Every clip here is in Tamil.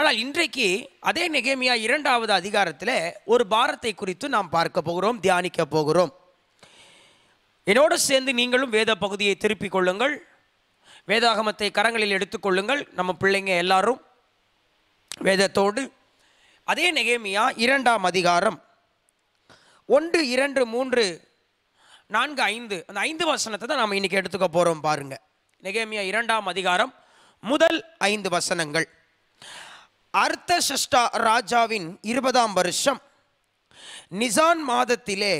ஆனால் இன்றைக்கு அதே நெகேமியா இரண்டாவது அதிகாரத்தில் ஒரு பாரத்தை குறித்து நாம் பார்க்க போகிறோம் தியானிக்க போகிறோம் என்னோடு சேர்ந்து நீங்களும் வேத பகுதியை திருப்பிக் கொள்ளுங்கள் வேதாகமத்தை கரங்களில் எடுத்துக்கொள்ளுங்கள் நம்ம பிள்ளைங்க எல்லாரும் வேதத்தோடு அதே நெகேமியா இரண்டாம் அதிகாரம் ஒன்று இரண்டு மூன்று நான்கு ஐந்து அந்த ஐந்து வசனத்தை தான் நாம் இன்றைக்கி எடுத்துக்க போகிறோம் பாருங்கள் நெகேமியா இரண்டாம் அதிகாரம் முதல் ஐந்து வசனங்கள் அர்த்த சஷ்டா ராஜாவின் இருபதாம் வருஷம் நிசான் மாதத்திலே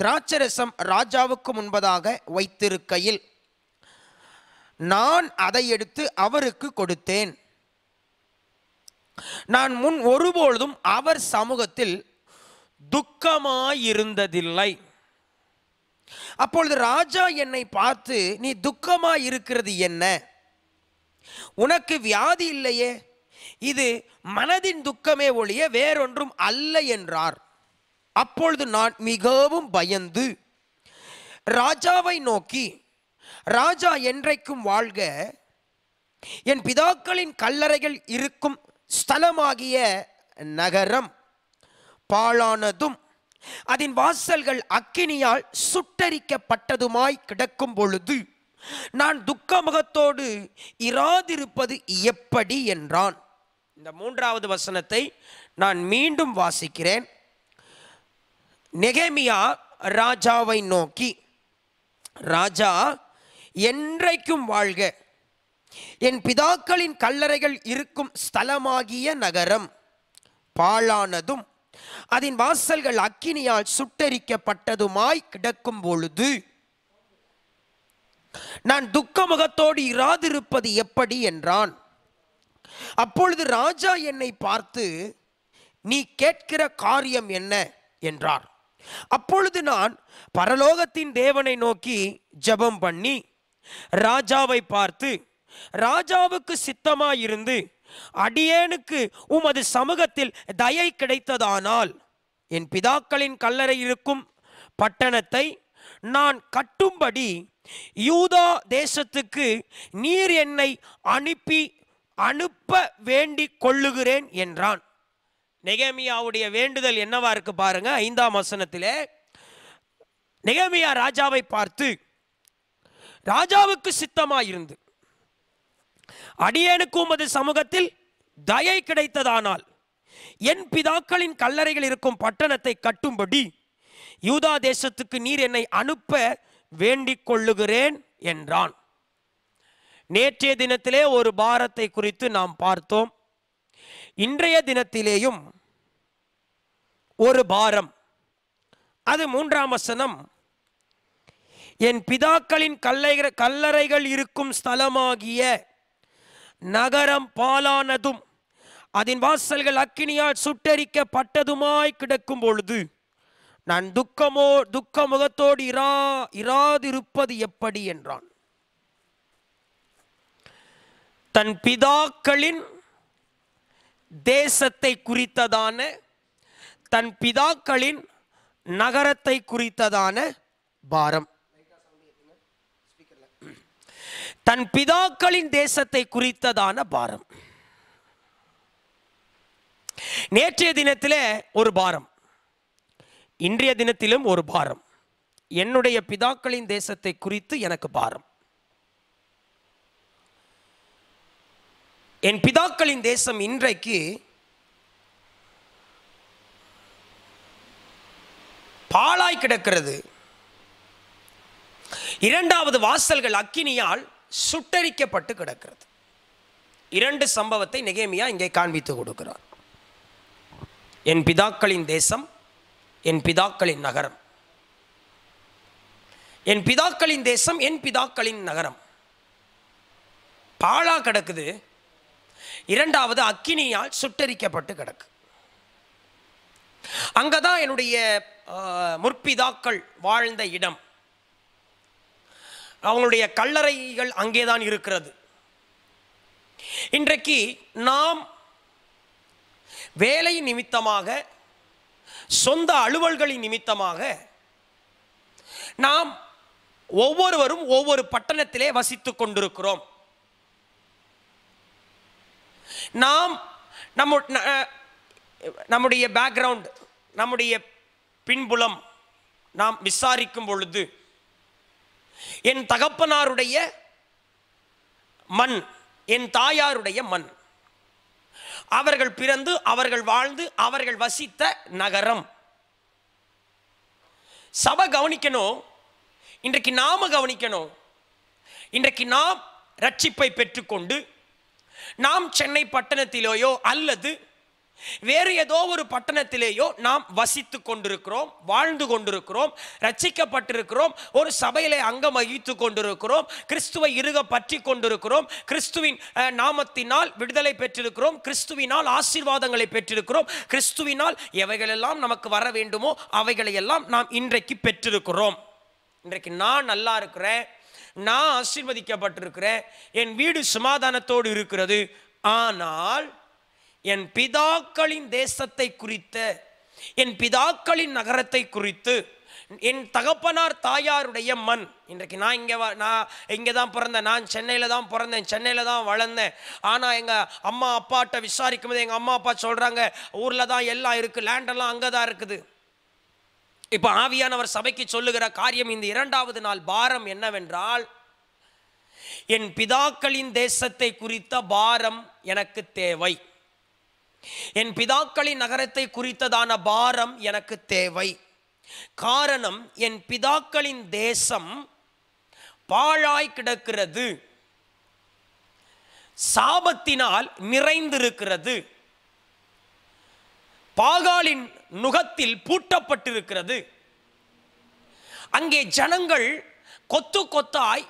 திராட்சரசம் ராஜாவுக்கு முன்பதாக வைத்திருக்கையில் நான் அதை எடுத்து அவருக்கு கொடுத்தேன் நான் முன் ஒருபொழுதும் அவர் சமூகத்தில் துக்கமாயிருந்ததில்லை அப்பொழுது ராஜா என்னை பார்த்து நீ துக்கமாயிருக்கிறது இருக்கிறது என்ன உனக்கு வியாதி இல்லையே இது மனதின் துக்கமே ஒழிய வேறொன்றும் அல்ல என்றார் அப்பொழுது நான் மிகவும் பயந்து ராஜாவை நோக்கி ராஜா என்றைக்கும் வாழ்க என் பிதாக்களின் கல்லறைகள் இருக்கும் ஸ்தலமாகிய நகரம் பாழானதும் அதன் வாசல்கள் அக்கினியால் சுட்டரிக்கப்பட்டதுமாய் கிடக்கும் பொழுது நான் துக்கமுகத்தோடு இராதிருப்பது எப்படி என்றான் இந்த மூன்றாவது வசனத்தை நான் மீண்டும் வாசிக்கிறேன் நெகேமியா ராஜாவை நோக்கி ராஜா என்றைக்கும் வாழ்க என் பிதாக்களின் கல்லறைகள் இருக்கும் ஸ்தலமாகிய நகரம் பாழானதும் அதன் வாசல்கள் அக்கினியால் சுட்டரிக்கப்பட்டதுமாய் கிடக்கும் பொழுது நான் துக்க முகத்தோடு இராதிருப்பது எப்படி என்றான் அப்பொழுது ராஜா என்னை பார்த்து நீ கேட்கிற காரியம் என்ன என்றார் அப்பொழுது நான் பரலோகத்தின் தேவனை நோக்கி ஜபம் பண்ணி ராஜாவை பார்த்து ராஜாவுக்கு சித்தமாயிருந்து அடியேனுக்கு உமது சமூகத்தில் தயை கிடைத்ததானால் என் பிதாக்களின் கல்லறை இருக்கும் பட்டணத்தை நான் கட்டும்படி யூதா தேசத்துக்கு நீர் என்னை அனுப்பி அனுப்ப வேண்டி கொள்ளுகிறேன் என்றான் நெகமியாவுடைய வேண்டுதல் என்னவா இருக்கு பாருங்க ஐந்தாம் வசனத்திலே நெகமியா ராஜாவை பார்த்து ராஜாவுக்கு சித்தமாயிருந்து அடியேனுக்கு உமது சமூகத்தில் தயை கிடைத்ததானால் என் பிதாக்களின் கல்லறைகள் இருக்கும் பட்டணத்தை கட்டும்படி யூதா தேசத்துக்கு நீர் என்னை அனுப்ப வேண்டிக் கொள்ளுகிறேன் என்றான் நேற்றைய தினத்திலே ஒரு பாரத்தை குறித்து நாம் பார்த்தோம் இன்றைய தினத்திலேயும் ஒரு பாரம் அது மூன்றாம் வசனம் என் பிதாக்களின் கல்லை கல்லறைகள் இருக்கும் ஸ்தலமாகிய நகரம் பாலானதும் அதன் வாசல்கள் அக்கினியால் சுட்டரிக்கப்பட்டதுமாய் கிடக்கும் பொழுது நான் துக்கமோ துக்க முகத்தோடு இரா இராதிருப்பது எப்படி என்றான் தன் பிதாக்களின் தேசத்தை குறித்ததான தன் பிதாக்களின் நகரத்தை குறித்ததான பாரம் தன் பிதாக்களின் தேசத்தை குறித்ததான பாரம் நேற்றைய தினத்தில் ஒரு பாரம் இன்றைய தினத்திலும் ஒரு பாரம் என்னுடைய பிதாக்களின் தேசத்தை குறித்து எனக்கு பாரம் என் பிதாக்களின் தேசம் இன்றைக்கு பாழாய் கிடக்கிறது இரண்டாவது வாசல்கள் அக்கினியால் சுட்டரிக்கப்பட்டு கிடக்கிறது இரண்டு சம்பவத்தை நெகேமியா இங்கே காண்பித்து கொடுக்கிறார் என் பிதாக்களின் தேசம் என் பிதாக்களின் நகரம் என் பிதாக்களின் தேசம் என் பிதாக்களின் நகரம் பாழா கிடக்குது இரண்டாவது அக்கினியால் சுட்டரிக்கப்பட்டு கிடக்கு அங்கதான் என்னுடைய முற்பிதாக்கள் வாழ்ந்த இடம் அவங்களுடைய கல்லறைகள் அங்கேதான் இருக்கிறது இன்றைக்கு நாம் வேலை நிமித்தமாக சொந்த அலுவல்களின் நிமித்தமாக நாம் ஒவ்வொருவரும் ஒவ்வொரு பட்டணத்திலே வசித்து கொண்டிருக்கிறோம் நாம் நம்ம நம்முடைய பேக்ரவுண்ட் நம்முடைய பின்புலம் நாம் விசாரிக்கும் பொழுது என் தகப்பனாருடைய மண் என் தாயாருடைய மண் அவர்கள் பிறந்து அவர்கள் வாழ்ந்து அவர்கள் வசித்த நகரம் சபை கவனிக்கணும் இன்றைக்கு நாம கவனிக்கணும் இன்றைக்கு நாம் ரட்சிப்பை பெற்றுக்கொண்டு நாம் சென்னை பட்டணத்திலேயோ அல்லது வேறு ஏதோ ஒரு பட்டணத்திலேயோ நாம் வசித்து கொண்டிருக்கிறோம் வாழ்ந்து கொண்டிருக்கிறோம் ரச்சிக்கப்பட்டிருக்கிறோம் ஒரு சபையிலே அங்கம் வகித்து கொண்டிருக்கிறோம் கிறிஸ்துவை இருக பற்றி கொண்டிருக்கிறோம் கிறிஸ்துவின் நாமத்தினால் விடுதலை பெற்றிருக்கிறோம் கிறிஸ்துவினால் ஆசீர்வாதங்களை பெற்றிருக்கிறோம் கிறிஸ்துவினால் எவைகளெல்லாம் நமக்கு வர வேண்டுமோ அவைகளையெல்லாம் நாம் இன்றைக்கு பெற்றிருக்கிறோம் இன்றைக்கு நான் நல்லா இருக்கிறேன் நான் ஆசீர்வதிக்கப்பட்டிருக்கிறேன் என் வீடு சமாதானத்தோடு இருக்கிறது ஆனால் என் பிதாக்களின் தேசத்தை குறித்த என் பிதாக்களின் நகரத்தை குறித்து என் தகப்பனார் தாயாருடைய மண் இன்றைக்கு நான் இங்கே நான் இங்கே தான் பிறந்தேன் நான் சென்னையில் தான் பிறந்தேன் சென்னையில் தான் வளர்ந்தேன் ஆனால் எங்கள் அம்மா அப்பாட்ட விசாரிக்கும் போது எங்கள் அம்மா அப்பா சொல்கிறாங்க ஊரில் தான் எல்லாம் இருக்குது லேண்டெல்லாம் அங்கே தான் இருக்குது இப்போ ஆவியானவர் சபைக்கு சொல்லுகிற காரியம் இந்த இரண்டாவது நாள் பாரம் என்னவென்றால் என் பிதாக்களின் தேசத்தை குறித்த பாரம் எனக்கு தேவை என் பிதாக்களின் நகரத்தை குறித்ததான பாரம் எனக்கு தேவை காரணம் என் பிதாக்களின் தேசம் பாழாய் கிடக்கிறது சாபத்தினால் நிறைந்திருக்கிறது பாகாலின் நுகத்தில் பூட்டப்பட்டிருக்கிறது அங்கே ஜனங்கள் கொத்து கொத்தாய்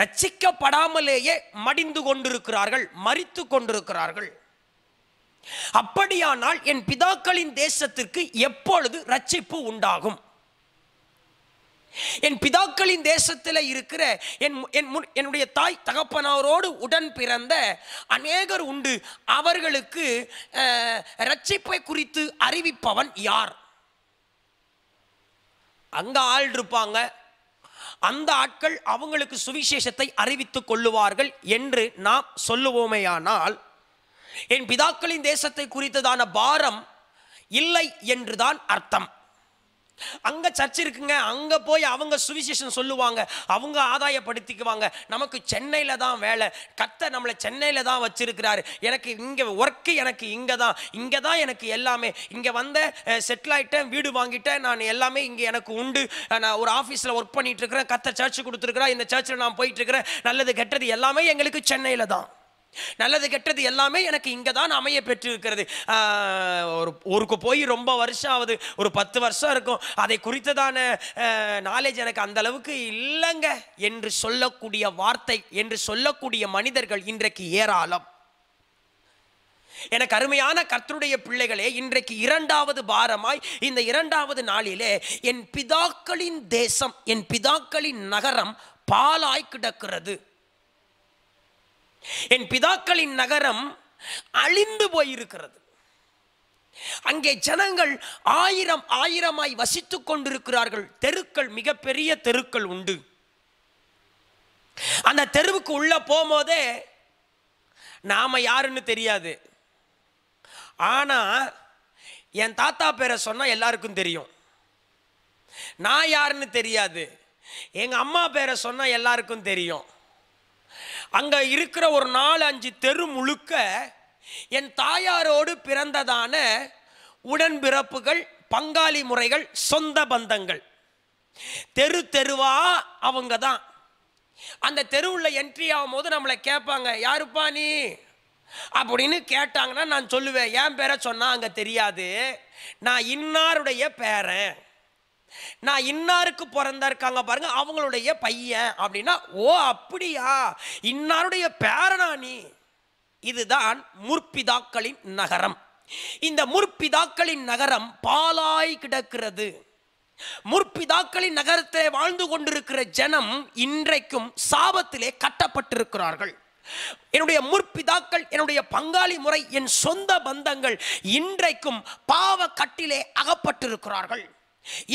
ரட்சிக்கப்படாமலேயே மடிந்து கொண்டிருக்கிறார்கள் மறித்து கொண்டிருக்கிறார்கள் அப்படியானால் என் பிதாக்களின் தேசத்திற்கு எப்பொழுது ரட்சிப்பு உண்டாகும் என் பிதாக்களின் தேசத்தில் இருக்கிற என் என் என்னுடைய தாய் தகப்பனாரோடு உடன் பிறந்த அநேகர் உண்டு அவர்களுக்கு ரட்சிப்பை குறித்து அறிவிப்பவன் யார் அங்க ஆள் இருப்பாங்க அந்த ஆட்கள் அவங்களுக்கு சுவிசேஷத்தை அறிவித்துக் கொள்ளுவார்கள் என்று நாம் சொல்லுவோமேயானால் என் பிதாக்களின் தேசத்தை குறித்ததான பாரம் இல்லை என்றுதான் அர்த்தம் அங்கே சர்ச் இருக்குங்க அங்கே போய் அவங்க சுவிசேஷன் சொல்லுவாங்க அவங்க ஆதாயப்படுத்திக்குவாங்க நமக்கு சென்னையில் தான் வேலை கத்தை நம்மளை சென்னையில் தான் வச்சிருக்கிறாரு எனக்கு இங்கே ஒர்க்கு எனக்கு இங்கே தான் இங்கே தான் எனக்கு எல்லாமே இங்கே வந்த செட்டில் ஆயிட்டேன் வீடு வாங்கிட்டேன் நான் எல்லாமே இங்கே எனக்கு உண்டு நான் ஒரு ஆஃபீஸில் ஒர்க் பண்ணிட்டு இருக்கிறேன் கத்தை சர்ச் கொடுத்துருக்குறேன் இந்த சர்ச்சில் நான் போயிட்டு இருக்கிறேன் நல்லது கெட்டது எல்லாமே எங்களுக்கு சென்னையில் தான் நல்லது கெட்டது எல்லாமே எனக்கு இங்கே தான் அமைய பெற்றிருக்கிறது ஒரு ஊருக்கு போய் ரொம்ப வருஷம் ஆகுது ஒரு பத்து வருஷம் இருக்கும் அதை குறித்ததான நாலேஜ் எனக்கு அந்த அளவுக்கு இல்லைங்க என்று சொல்லக்கூடிய வார்த்தை என்று சொல்லக்கூடிய மனிதர்கள் இன்றைக்கு ஏராளம் எனக்கு அருமையான கர்த்தருடைய பிள்ளைகளே இன்றைக்கு இரண்டாவது பாரமாய் இந்த இரண்டாவது நாளிலே என் பிதாக்களின் தேசம் என் பிதாக்களின் நகரம் பாலாய் கிடக்கிறது என் பிதாக்களின் நகரம் அழிந்து போயிருக்கிறது அங்கே ஜனங்கள் ஆயிரம் ஆயிரமாய் வசித்து கொண்டிருக்கிறார்கள் தெருக்கள் மிகப்பெரிய தெருக்கள் உண்டு அந்த தெருவுக்கு உள்ள போகும்போதே நாம யாருன்னு தெரியாது ஆனா என் தாத்தா பேரை சொன்னா எல்லாருக்கும் தெரியும் நான் யாருன்னு தெரியாது எங்க அம்மா பேரை சொன்னா எல்லாருக்கும் தெரியும் அங்கே இருக்கிற ஒரு நாலு அஞ்சு தெரு முழுக்க என் தாயாரோடு பிறந்ததான உடன்பிறப்புகள் பங்காளி முறைகள் சொந்த பந்தங்கள் தெரு தெருவா அவங்க தான் அந்த தெருவில் என்ட்ரி ஆகும் போது நம்மளை கேட்பாங்க யாருப்பா நீ அப்படின்னு கேட்டாங்கன்னா நான் சொல்லுவேன் என் பேரை சொன்னால் அங்கே தெரியாது நான் இன்னாருடைய பேரன் நான் இன்னாருக்கு பிறந்த இருக்காங்க பாருங்க அவங்களுடைய பையன் அப்படின்னா ஓ அப்படியா இன்னாருடைய பேரனா நீ இதுதான் முற்பிதாக்களின் நகரம் இந்த முற்பிதாக்களின் நகரம் பாலாய் கிடக்கிறது முற்பிதாக்களின் நகரத்தை வாழ்ந்து கொண்டிருக்கிற ஜனம் இன்றைக்கும் சாபத்திலே கட்டப்பட்டிருக்கிறார்கள் என்னுடைய முற்பிதாக்கள் என்னுடைய பங்காளி முறை என் சொந்த பந்தங்கள் இன்றைக்கும் பாவ கட்டிலே அகப்பட்டிருக்கிறார்கள்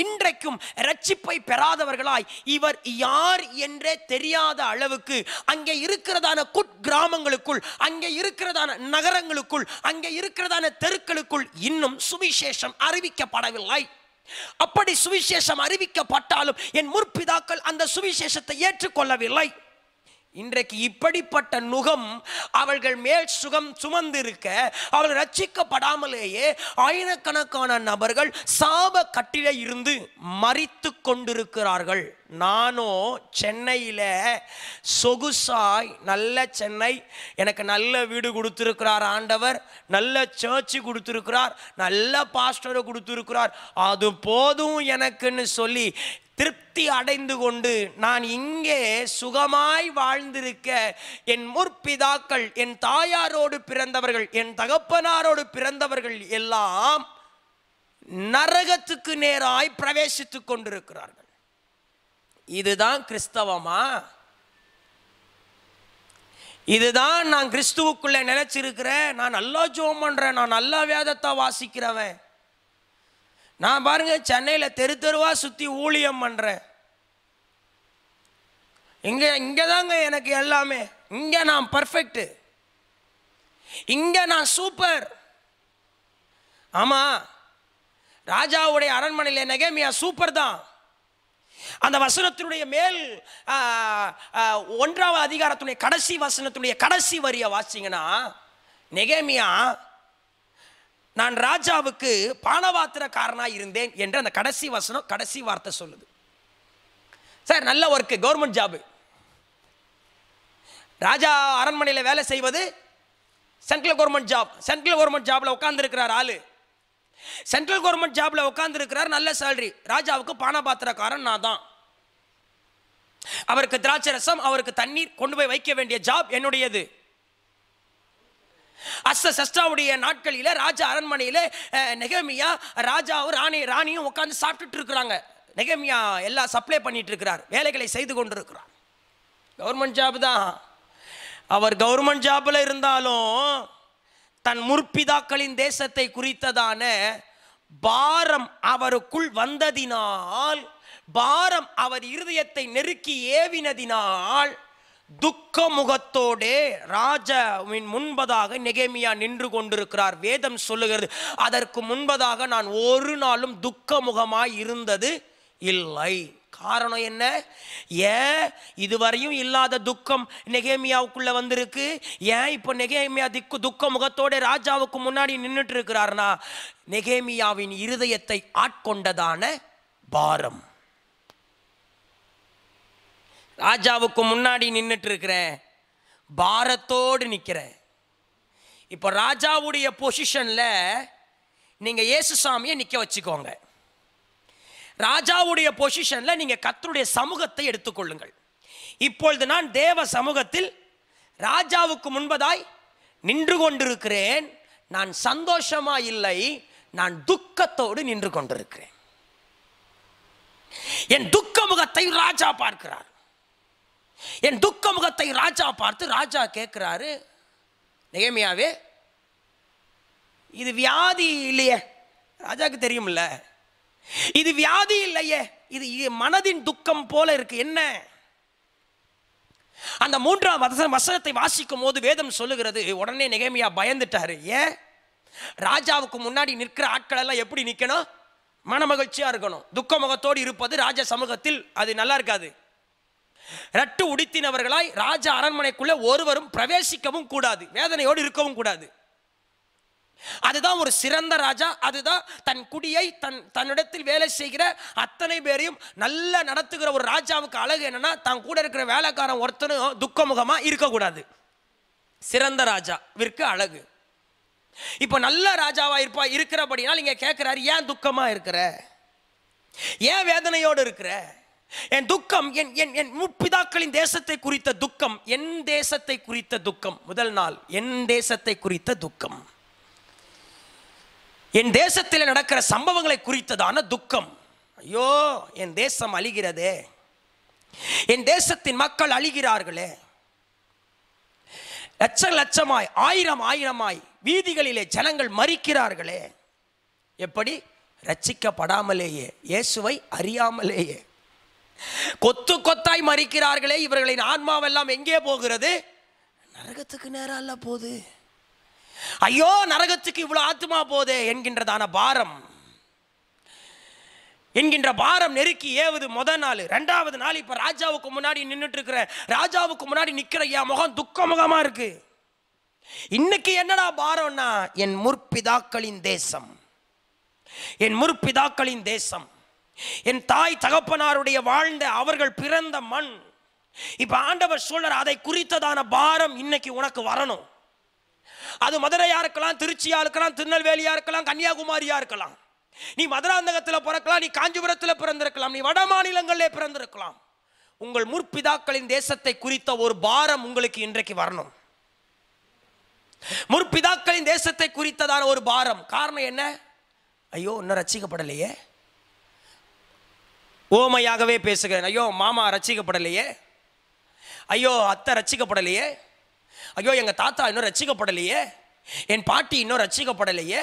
இன்றைக்கும் ரட்சிப்பை பெறாதவர்களாய் இவர் யார் என்றே தெரியாத அளவுக்கு அங்கே இருக்கிறதான குட்கிராமங்களுக்குள் அங்கே இருக்கிறதான நகரங்களுக்குள் அங்கே இருக்கிறதான தெருக்களுக்குள் இன்னும் சுவிசேஷம் அறிவிக்கப்படவில்லை அப்படி சுவிசேஷம் அறிவிக்கப்பட்டாலும் என் முற்பிதாக்கள் அந்த சுவிசேஷத்தை ஏற்றுக்கொள்ளவில்லை இன்றைக்கு இப்படிப்பட்ட நுகம் அவர்கள் மேல் சுகம் சுமந்து இருக்க அவள் ரட்சிக்கப்படாமலேயே ஆயிரக்கணக்கான நபர்கள் சாப கட்டில இருந்து மறித்து கொண்டிருக்கிறார்கள் நானும் சென்னையில் சொகுசாய் நல்ல சென்னை எனக்கு நல்ல வீடு கொடுத்துருக்கிறார் ஆண்டவர் நல்ல சர்ச்சு கொடுத்துருக்கிறார் நல்ல பாஸ்டரை கொடுத்துருக்கிறார் அது போதும் எனக்குன்னு சொல்லி திருப்தி அடைந்து கொண்டு நான் இங்கே சுகமாய் வாழ்ந்திருக்க என் முற்பிதாக்கள் என் தாயாரோடு பிறந்தவர்கள் என் தகப்பனாரோடு பிறந்தவர்கள் எல்லாம் நரகத்துக்கு நேராய் பிரவேசித்துக் கொண்டிருக்கிறார்கள் இதுதான் கிறிஸ்தவமா இதுதான் நான் கிறிஸ்துவுக்குள்ளே நினச்சிருக்கிறேன் நான் நல்லா ஜோம் பண்ணுறேன் நான் நல்லா வேதத்தை வாசிக்கிறவன் நான் பாருங்கள் சென்னையில் தெரு தெருவாக சுற்றி ஊழியம் பண்ணுறேன் இங்கே இங்கே தாங்க எனக்கு எல்லாமே இங்கே நான் பர்ஃபெக்ட்டு இங்கே நான் சூப்பர் ஆமாம் ராஜாவுடைய அரண்மனையில் நெகமியா சூப்பர் தான் அந்த வசனத்தினுடைய மேல் ஒன்றாவது அதிகாரத்துடைய கடைசி வசனத்துடைய கடைசி வரியை வாசிங்கன்னா நெகேமியா நான் ராஜாவுக்கு பானபாத்திரக்காரனாக இருந்தேன் என்று அந்த கடைசி வசனம் கடைசி வார்த்தை சொல்லுது சார் நல்ல ஒர்க்கு கவர்மெண்ட் ஜாபு ராஜா அரண்மனையில் வேலை செய்வது central government job central government ஜாபில் உட்காந்துருக்கிறார் ஆளு சென்ட்ரல் கவர்மெண்ட் ஜாபில் உட்காந்துருக்கிறார் நல்ல சேலரி ராஜாவுக்கு பானபாத்திரக்காரன் நான் தான் அவருக்கு திராட்சை ரசம் அவருக்கு தண்ணீர் கொண்டு போய் வைக்க வேண்டிய ஜாப் என்னுடையது அஸ்த நாட்களில் ராஜா அரண்மனையில் நெகமியா ராஜாவும் ராணி ராணியும் உட்காந்து சாப்பிட்டு இருக்கிறாங்க நெகமியா எல்லாம் சப்ளை பண்ணிட்டு இருக்கிறார் வேலைகளை செய்து கொண்டு இருக்கிறார் கவர்மெண்ட் ஜாப் தான் அவர் கவர்மெண்ட் ஜாப்பில் இருந்தாலும் தன் முற்பிதாக்களின் தேசத்தை குறித்ததான பாரம் அவருக்குள் வந்ததினால் பாரம் அவர் இருதயத்தை நெருக்கி ஏவினதினால் துக்க முகத்தோடே ராஜாவின் முன்பதாக நெகேமியா நின்று கொண்டிருக்கிறார் வேதம் சொல்லுகிறது அதற்கு முன்பதாக நான் ஒரு நாளும் துக்க முகமாய் இருந்தது இல்லை காரணம் என்ன ஏன் இதுவரையும் இல்லாத துக்கம் நெகேமியாவுக்குள்ளே வந்திருக்கு ஏன் இப்போ நெகேமியா திக்கு துக்க முகத்தோட ராஜாவுக்கு முன்னாடி நின்றுட்டு இருக்கிறார்னா நெகேமியாவின் இருதயத்தை ஆட்கொண்டதான பாரம் ராஜாவுக்கு முன்னாடி நின்றுட்டு இருக்கிறேன் பாரத்தோடு நிற்கிறேன் இப்போ ராஜாவுடைய பொசிஷனில் நீங்கள் இயேசு சாமியை நிற்க வச்சுக்கோங்க ராஜாவுடைய பொசிஷனில் நீங்கள் கத்தருடைய சமூகத்தை எடுத்துக்கொள்ளுங்கள் இப்பொழுது நான் தேவ சமூகத்தில் ராஜாவுக்கு முன்பதாய் நின்று கொண்டிருக்கிறேன் நான் சந்தோஷமா இல்லை நான் துக்கத்தோடு நின்று கொண்டிருக்கிறேன் என் துக்க முகத்தை ராஜா பார்க்கிறார் என் துக்க முகத்தை ராஜா பார்த்து ராஜா கேட்குறாரு நிகமையாவே இது வியாதி இல்லையே ராஜாக்கு தெரியும்ல இது வியாதி இல்லையே இது மனதின் துக்கம் போல இருக்கு என்ன அந்த மூன்றாம் வசனத்தை வாசிக்கும் போது வேதம் சொல்லுகிறது உடனே நிகமையா பயந்துட்டாரு ஏ ராஜாவுக்கு முன்னாடி நிற்கிற ஆட்கள் எல்லாம் எப்படி நிற்கணும் மனமகிழ்ச்சியாக இருக்கணும் துக்க முகத்தோடு இருப்பது ராஜ சமூகத்தில் அது நல்லா இருக்காது ரட்டு உடுத்தினவர்களாய் ராஜ அரண்மனைக்குள்ளே ஒருவரும் பிரவேசிக்கவும் கூடாது வேதனையோடு இருக்கவும் கூடாது அதுதான் ஒரு சிறந்த ராஜா அதுதான் தன் குடியை தன் தன்னிடத்தில் வேலை செய்கிற அத்தனை பேரையும் நல்லா நடத்துகிற ஒரு ராஜாவுக்கு அழகு என்னன்னா தான் கூட இருக்கிற வேலைக்காரன் ஒருத்தனும் துக்கமுகமாக இருக்கக்கூடாது சிறந்த ராஜா விற்கு அழகு இப்போ நல்ல ராஜாவாக இருப்பா இருக்கிறபடினால் இங்கே கேட்குறாரு ஏன் துக்கமாக இருக்கிற ஏன் வேதனையோடு இருக்கிற என் துக்கம் என் என் என் முற்பிதாக்களின் தேசத்தை குறித்த துக்கம் என் தேசத்தை குறித்த துக்கம் முதல் நாள் என் தேசத்தை குறித்த துக்கம் என் தேசத்தில் நடக்கிற சம்பவங்களை குறித்ததான துக்கம் ஐயோ என் தேசம் அழிகிறதே என் தேசத்தின் மக்கள் அழிகிறார்களே லட்ச லட்சமாய் ஆயிரம் ஆயிரமாய் வீதிகளிலே ஜனங்கள் மறிக்கிறார்களே எப்படி ரச்சிக்கப்படாமலேயே இயேசுவை அறியாமலேயே கொத்து கொத்தாய் மறிக்கிறார்களே இவர்களின் ஆன்மாவெல்லாம் எங்கே போகிறது நரகத்துக்கு நேரம் அல்ல போகுது ஐயோ நரகத்துக்கு இவ்வளோ ஆத்மா போதே என்கின்றதான பாரம் என்கின்ற பாரம் நெருக்கி ஏவது முத நாள் ரெண்டாவது நாள் இப்போ ராஜாவுக்கு முன்னாடி நின்றுட்டு இருக்கிற ராஜாவுக்கு முன்னாடி நிற்கிற என் முகம் துக்க முகமாக இருக்கு இன்னைக்கு என்னடா பாரம்னா என் முற்பிதாக்களின் தேசம் என் முற்பிதாக்களின் தேசம் என் தாய் தகப்பனாருடைய வாழ்ந்த அவர்கள் பிறந்த மண் இப்ப ஆண்டவர் சூழல் அதை குறித்ததான பாரம் இன்னைக்கு உனக்கு வரணும் அது மதுரையா இருக்கலாம் திருச்சியா இருக்கலாம் திருநெல்வேலியா இருக்கலாம் கன்னியாகுமரியா இருக்கலாம் நீ மதுராந்தகத்தில் பிறக்கலாம் நீ காஞ்சிபுரத்தில் பிறந்திருக்கலாம் நீ வட மாநிலங்களிலே பிறந்திருக்கலாம் உங்கள் முற்பிதாக்களின் தேசத்தை குறித்த ஒரு பாரம் உங்களுக்கு இன்றைக்கு வரணும் முற்பிதாக்களின் தேசத்தை குறித்ததான ஒரு பாரம் காரணம் என்ன ஐயோ இன்னும் ரசிக்கப்படலையே ஓமையாகவே பேசுகிறேன் ஐயோ மாமா ரசிக்கப்படலையே ஐயோ அத்தை ரசிக்கப்படலையே ஐயோ எங்கள் தாத்தா இன்னும் ரசிக்கப்படலையே என் பாட்டி இன்னும் ரசிக்கப்படலையே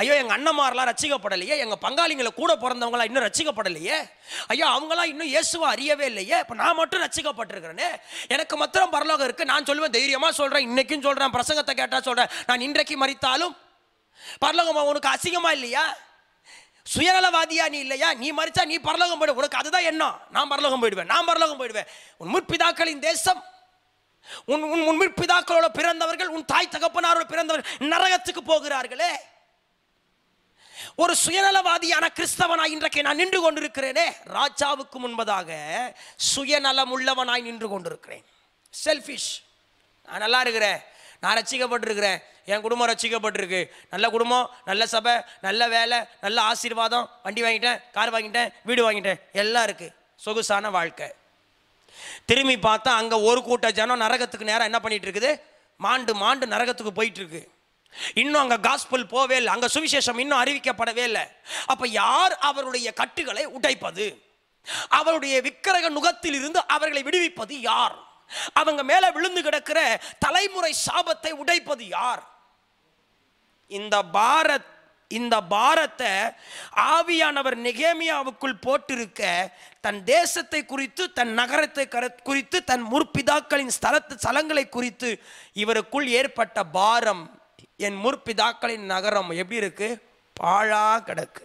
ஐயோ எங்கள் அண்ணம்மாரெலாம் ரசிக்கப்படலையே எங்கள் பங்காளிங்களை கூட பிறந்தவங்களாம் இன்னும் ரசிக்கப்படலையே ஐயோ அவங்களாம் இன்னும் இயேசுவை அறியவே இல்லையே இப்போ நான் மட்டும் ரசிக்கப்பட்டிருக்கிறேனே எனக்கு மாத்திரம் பரலோகம் இருக்குது நான் சொல்லுவேன் தைரியமாக சொல்கிறேன் இன்றைக்கும் சொல்கிறேன் பிரசங்கத்தை கேட்டால் சொல்கிறேன் நான் இன்றைக்கு மறித்தாலும் பரலோகம் உனக்கு அசிங்கமாக இல்லையா சுயநலவாதியா நீ இல்லையா நீ மறிச்சா நீ பரலோகம் போயிடுவோம் உனக்கு அதுதான் என்ன நான் பரலோகம் போயிடுவேன் நான் பரலோகம் போயிடுவேன் உன் முற்பிதாக்களின் தேசம் உன் உன் உன் முற்பிதாக்களோட பிறந்தவர்கள் உன் தாய் தகப்பனாரோட பிறந்தவர்கள் நரகத்துக்கு போகிறார்களே ஒரு சுயநலவாதியான கிறிஸ்தவனாய் இன்றைக்கு நான் நின்று கொண்டிருக்கிறேனே ராஜாவுக்கு முன்பதாக சுயநலம் உள்ளவனாய் நின்று கொண்டிருக்கிறேன் செல்ஃபிஷ் நான் நல்லா இருக்கிறேன் நான் ரசிக்கப்பட்டிருக்கிறேன் என் குடும்பம் ரசிக்கப்பட்டிருக்கு நல்ல குடும்பம் நல்ல சபை நல்ல வேலை நல்ல ஆசீர்வாதம் வண்டி வாங்கிட்டேன் கார் வாங்கிட்டேன் வீடு வாங்கிட்டேன் எல்லாம் இருக்குது சொகுசான வாழ்க்கை திரும்பி பார்த்தா அங்கே ஒரு கூட்ட ஜனம் நரகத்துக்கு நேரம் என்ன பண்ணிகிட்டு இருக்குது மாண்டு மாண்டு நரகத்துக்கு போயிட்டுருக்கு இன்னும் அங்கே காஸ்பல் போவே இல்லை அங்கே சுவிசேஷம் இன்னும் அறிவிக்கப்படவே இல்லை அப்போ யார் அவருடைய கட்டுகளை உடைப்பது அவருடைய விக்கிரக நுகத்தில் இருந்து அவர்களை விடுவிப்பது யார் அவங்க மேலே விழுந்து கிடக்கிற தலைமுறை சாபத்தை உடைப்பது யார் இந்த பாரத் இந்த பாரத்தை ஆவியானவர் நெகேமியாவுக்குள் போட்டிருக்க தன் தேசத்தை குறித்து தன் நகரத்தை குறித்து தன் முற்பிதாக்களின் ஸ்தலத்து ஸ்தலங்களை குறித்து இவருக்குள் ஏற்பட்ட பாரம் என் முற்பிதாக்களின் நகரம் எப்படி இருக்கு பாழா கிடக்கு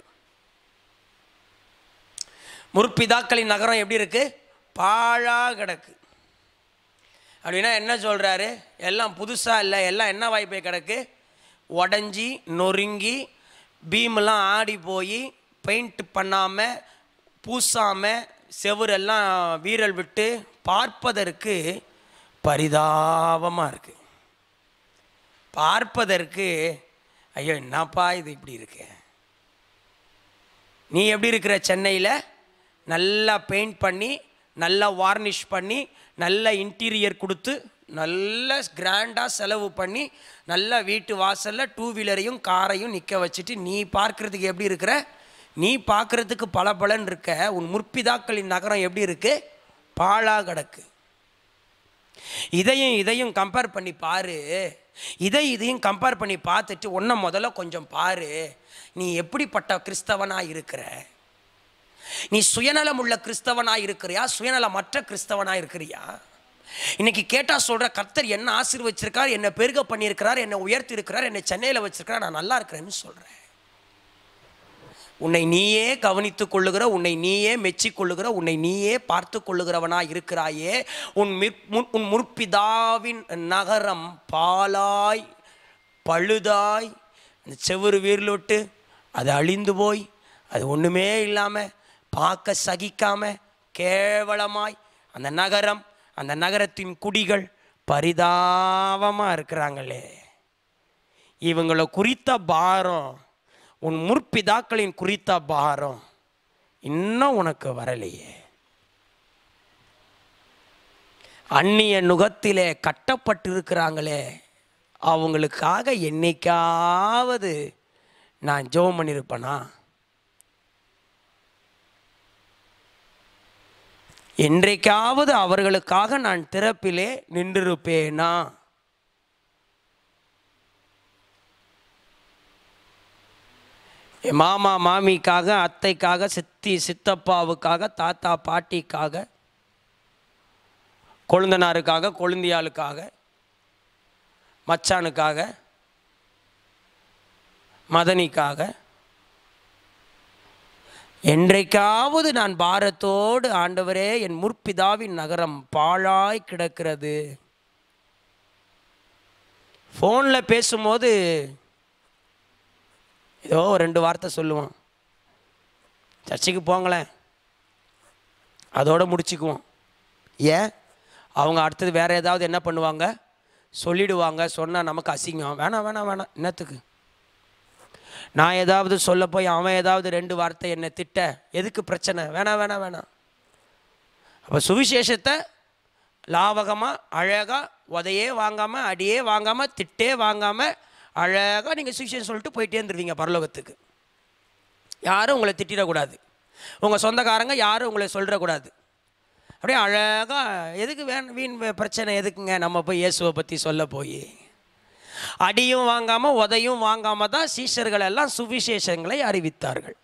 முற்பிதாக்களின் நகரம் எப்படி இருக்கு பாழா கிடக்கு அப்படின்னா என்ன சொல்கிறாரு எல்லாம் புதுசாக இல்லை எல்லாம் என்ன வாய்ப்பே கிடக்கு உடஞ்சி நொறுங்கி பீமெல்லாம் ஆடி போய் பெயிண்ட் பண்ணாமல் பூசாமல் செவரெல்லாம் வீரல் விட்டு பார்ப்பதற்கு பரிதாபமாக இருக்குது பார்ப்பதற்கு ஐயோ என்னப்பா இது இப்படி இருக்கு நீ எப்படி இருக்கிற சென்னையில் நல்லா பெயிண்ட் பண்ணி நல்லா வார்னிஷ் பண்ணி நல்ல இன்டீரியர் கொடுத்து நல்ல கிராண்டாக செலவு பண்ணி நல்லா வீட்டு வாசலில் டூ வீலரையும் காரையும் நிற்க வச்சுட்டு நீ பார்க்குறதுக்கு எப்படி இருக்கிற நீ பார்க்குறதுக்கு பல பலன் இருக்க உன் முற்பிதாக்களின் நகரம் எப்படி இருக்குது பாழாக கிடக்கு இதையும் இதையும் கம்பேர் பண்ணி பாரு இதை இதையும் கம்பேர் பண்ணி பார்த்துட்டு ஒன்றை முதல்ல கொஞ்சம் பாரு நீ எப்படிப்பட்ட கிறிஸ்தவனாக இருக்கிற நீ சுயநலம் உள்ள கிறிஸ்தவனாக இருக்கிறியா சுயநலமற்ற கிறிஸ்தவனாக இருக்கிறியா இன்னைக்கு கேட்டால் சொல்கிற கர்த்தர் என்ன ஆசீர்வச்சிருக்கார் என்னை பெருக பண்ணியிருக்கிறார் என்னை உயர்த்தி இருக்கிறார் என்னை சென்னையில் வச்சிருக்கிறார் நான் நல்லா இருக்கிறேன்னு சொல்கிறேன் உன்னை நீயே கவனித்துக் கொள்ளுகிற உன்னை நீயே மெச்சிக்கொள்ளுகிற உன்னை நீயே பார்த்து கொள்ளுகிறவனா இருக்கிறாயே உன் மிற் உன் முற்பிதாவின் நகரம் பாலாய் பழுதாய் அந்த செவ்வறு வீரலோட்டு அது அழிந்து போய் அது ஒன்றுமே இல்லாமல் பார்க்க சகிக்காம கேவலமாய் அந்த நகரம் அந்த நகரத்தின் குடிகள் பரிதாபமாக இருக்கிறாங்களே இவங்களை குறித்த பாரம் உன் முற்பிதாக்களின் குறித்த பாரம் இன்னும் உனக்கு வரலையே அந்நிய நுகத்திலே கட்டப்பட்டிருக்கிறாங்களே அவங்களுக்காக என்னைக்காவது நான் ஜோம் பண்ணியிருப்பேனா என்றைக்காவது அவர்களுக்காக நான் திறப்பிலே நின்றிருப்பேனா மாமா மாமிக்காக அத்தைக்காக சித்தி சித்தப்பாவுக்காக தாத்தா பாட்டிக்காக கொழுந்தனாருக்காக கொழுந்தியாளுக்காக மச்சானுக்காக மதனிக்காக என்றைக்காவது நான் பாரத்தோடு ஆண்டவரே என் முற்பிதாவின் நகரம் பாழாய் கிடக்கிறது ஃபோனில் பேசும்போது ஏதோ ரெண்டு வார்த்தை சொல்லுவோம் சர்ச்சைக்கு போங்களேன் அதோடு முடிச்சுக்குவோம் ஏன் அவங்க அடுத்தது வேறு ஏதாவது என்ன பண்ணுவாங்க சொல்லிடுவாங்க சொன்னால் நமக்கு அசிங்கம் வேணாம் வேணாம் வேணாம் என்னத்துக்கு நான் ஏதாவது சொல்ல போய் அவன் ஏதாவது ரெண்டு வார்த்தை என்னை திட்ட எதுக்கு பிரச்சனை வேணாம் வேணாம் வேணாம் அப்போ சுவிசேஷத்தை லாவகமாக அழகாக உதையே வாங்காமல் அடியே வாங்காமல் திட்டே வாங்காமல் அழகாக நீங்கள் சுவிசேஷம் சொல்லிட்டு போயிட்டே இருந்துருவீங்க பரலோகத்துக்கு யாரும் உங்களை திட்டிடக்கூடாது உங்கள் சொந்தக்காரங்க யாரும் உங்களை சொல்லிடக்கூடாது அப்படியே அழகாக எதுக்கு வேண் வீண் பிரச்சனை எதுக்குங்க நம்ம போய் இயேசுவை பற்றி சொல்ல போய் அடியும் வாங்காமல் உதையும் வாங்காமல் தான் சீஷர்கள் எல்லாம் சுவிசேஷங்களை அறிவித்தார்கள்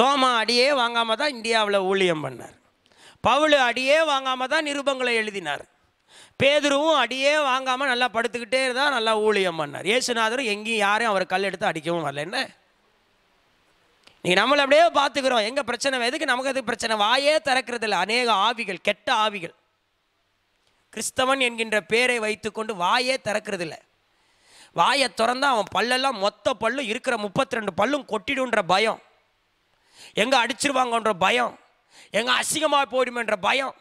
தோமா அடியே வாங்காமல் தான் இந்தியாவில் ஊழியம் பண்ணார் பவுல் அடியே வாங்காமல் தான் நிருபங்களை எழுதினார் பேதுருவும் அடியே வாங்காமல் நல்லா படுத்துக்கிட்டே தான் நல்லா ஊழியம் பண்ணார் இயேசுநாதரும் எங்கேயும் யாரையும் அவர் கல் எடுத்து அடிக்கவும் வரல என்ன நீங்கள் நம்மளை அப்படியே பார்த்துக்கிறோம் எங்கள் பிரச்சனை எதுக்கு நமக்கு எதுக்கு பிரச்சனை வாயே திறக்கிறது இல்லை அநேக ஆவிகள் கெட்ட ஆவிகள் கிறிஸ்தவன் என்கின்ற பேரை வைத்துக்கொண்டு வாயே திறக்கிறதில்ல வாயை திறந்தால் அவன் பல்லெல்லாம் மொத்த பல்லும் இருக்கிற முப்பத்தி ரெண்டு பல்லும் கொட்டிடுன்ற பயம் எங்கே அடிச்சிருவாங்கன்ற பயம் எங்கே அசிங்கமாக போயிடுமென்ற பயம்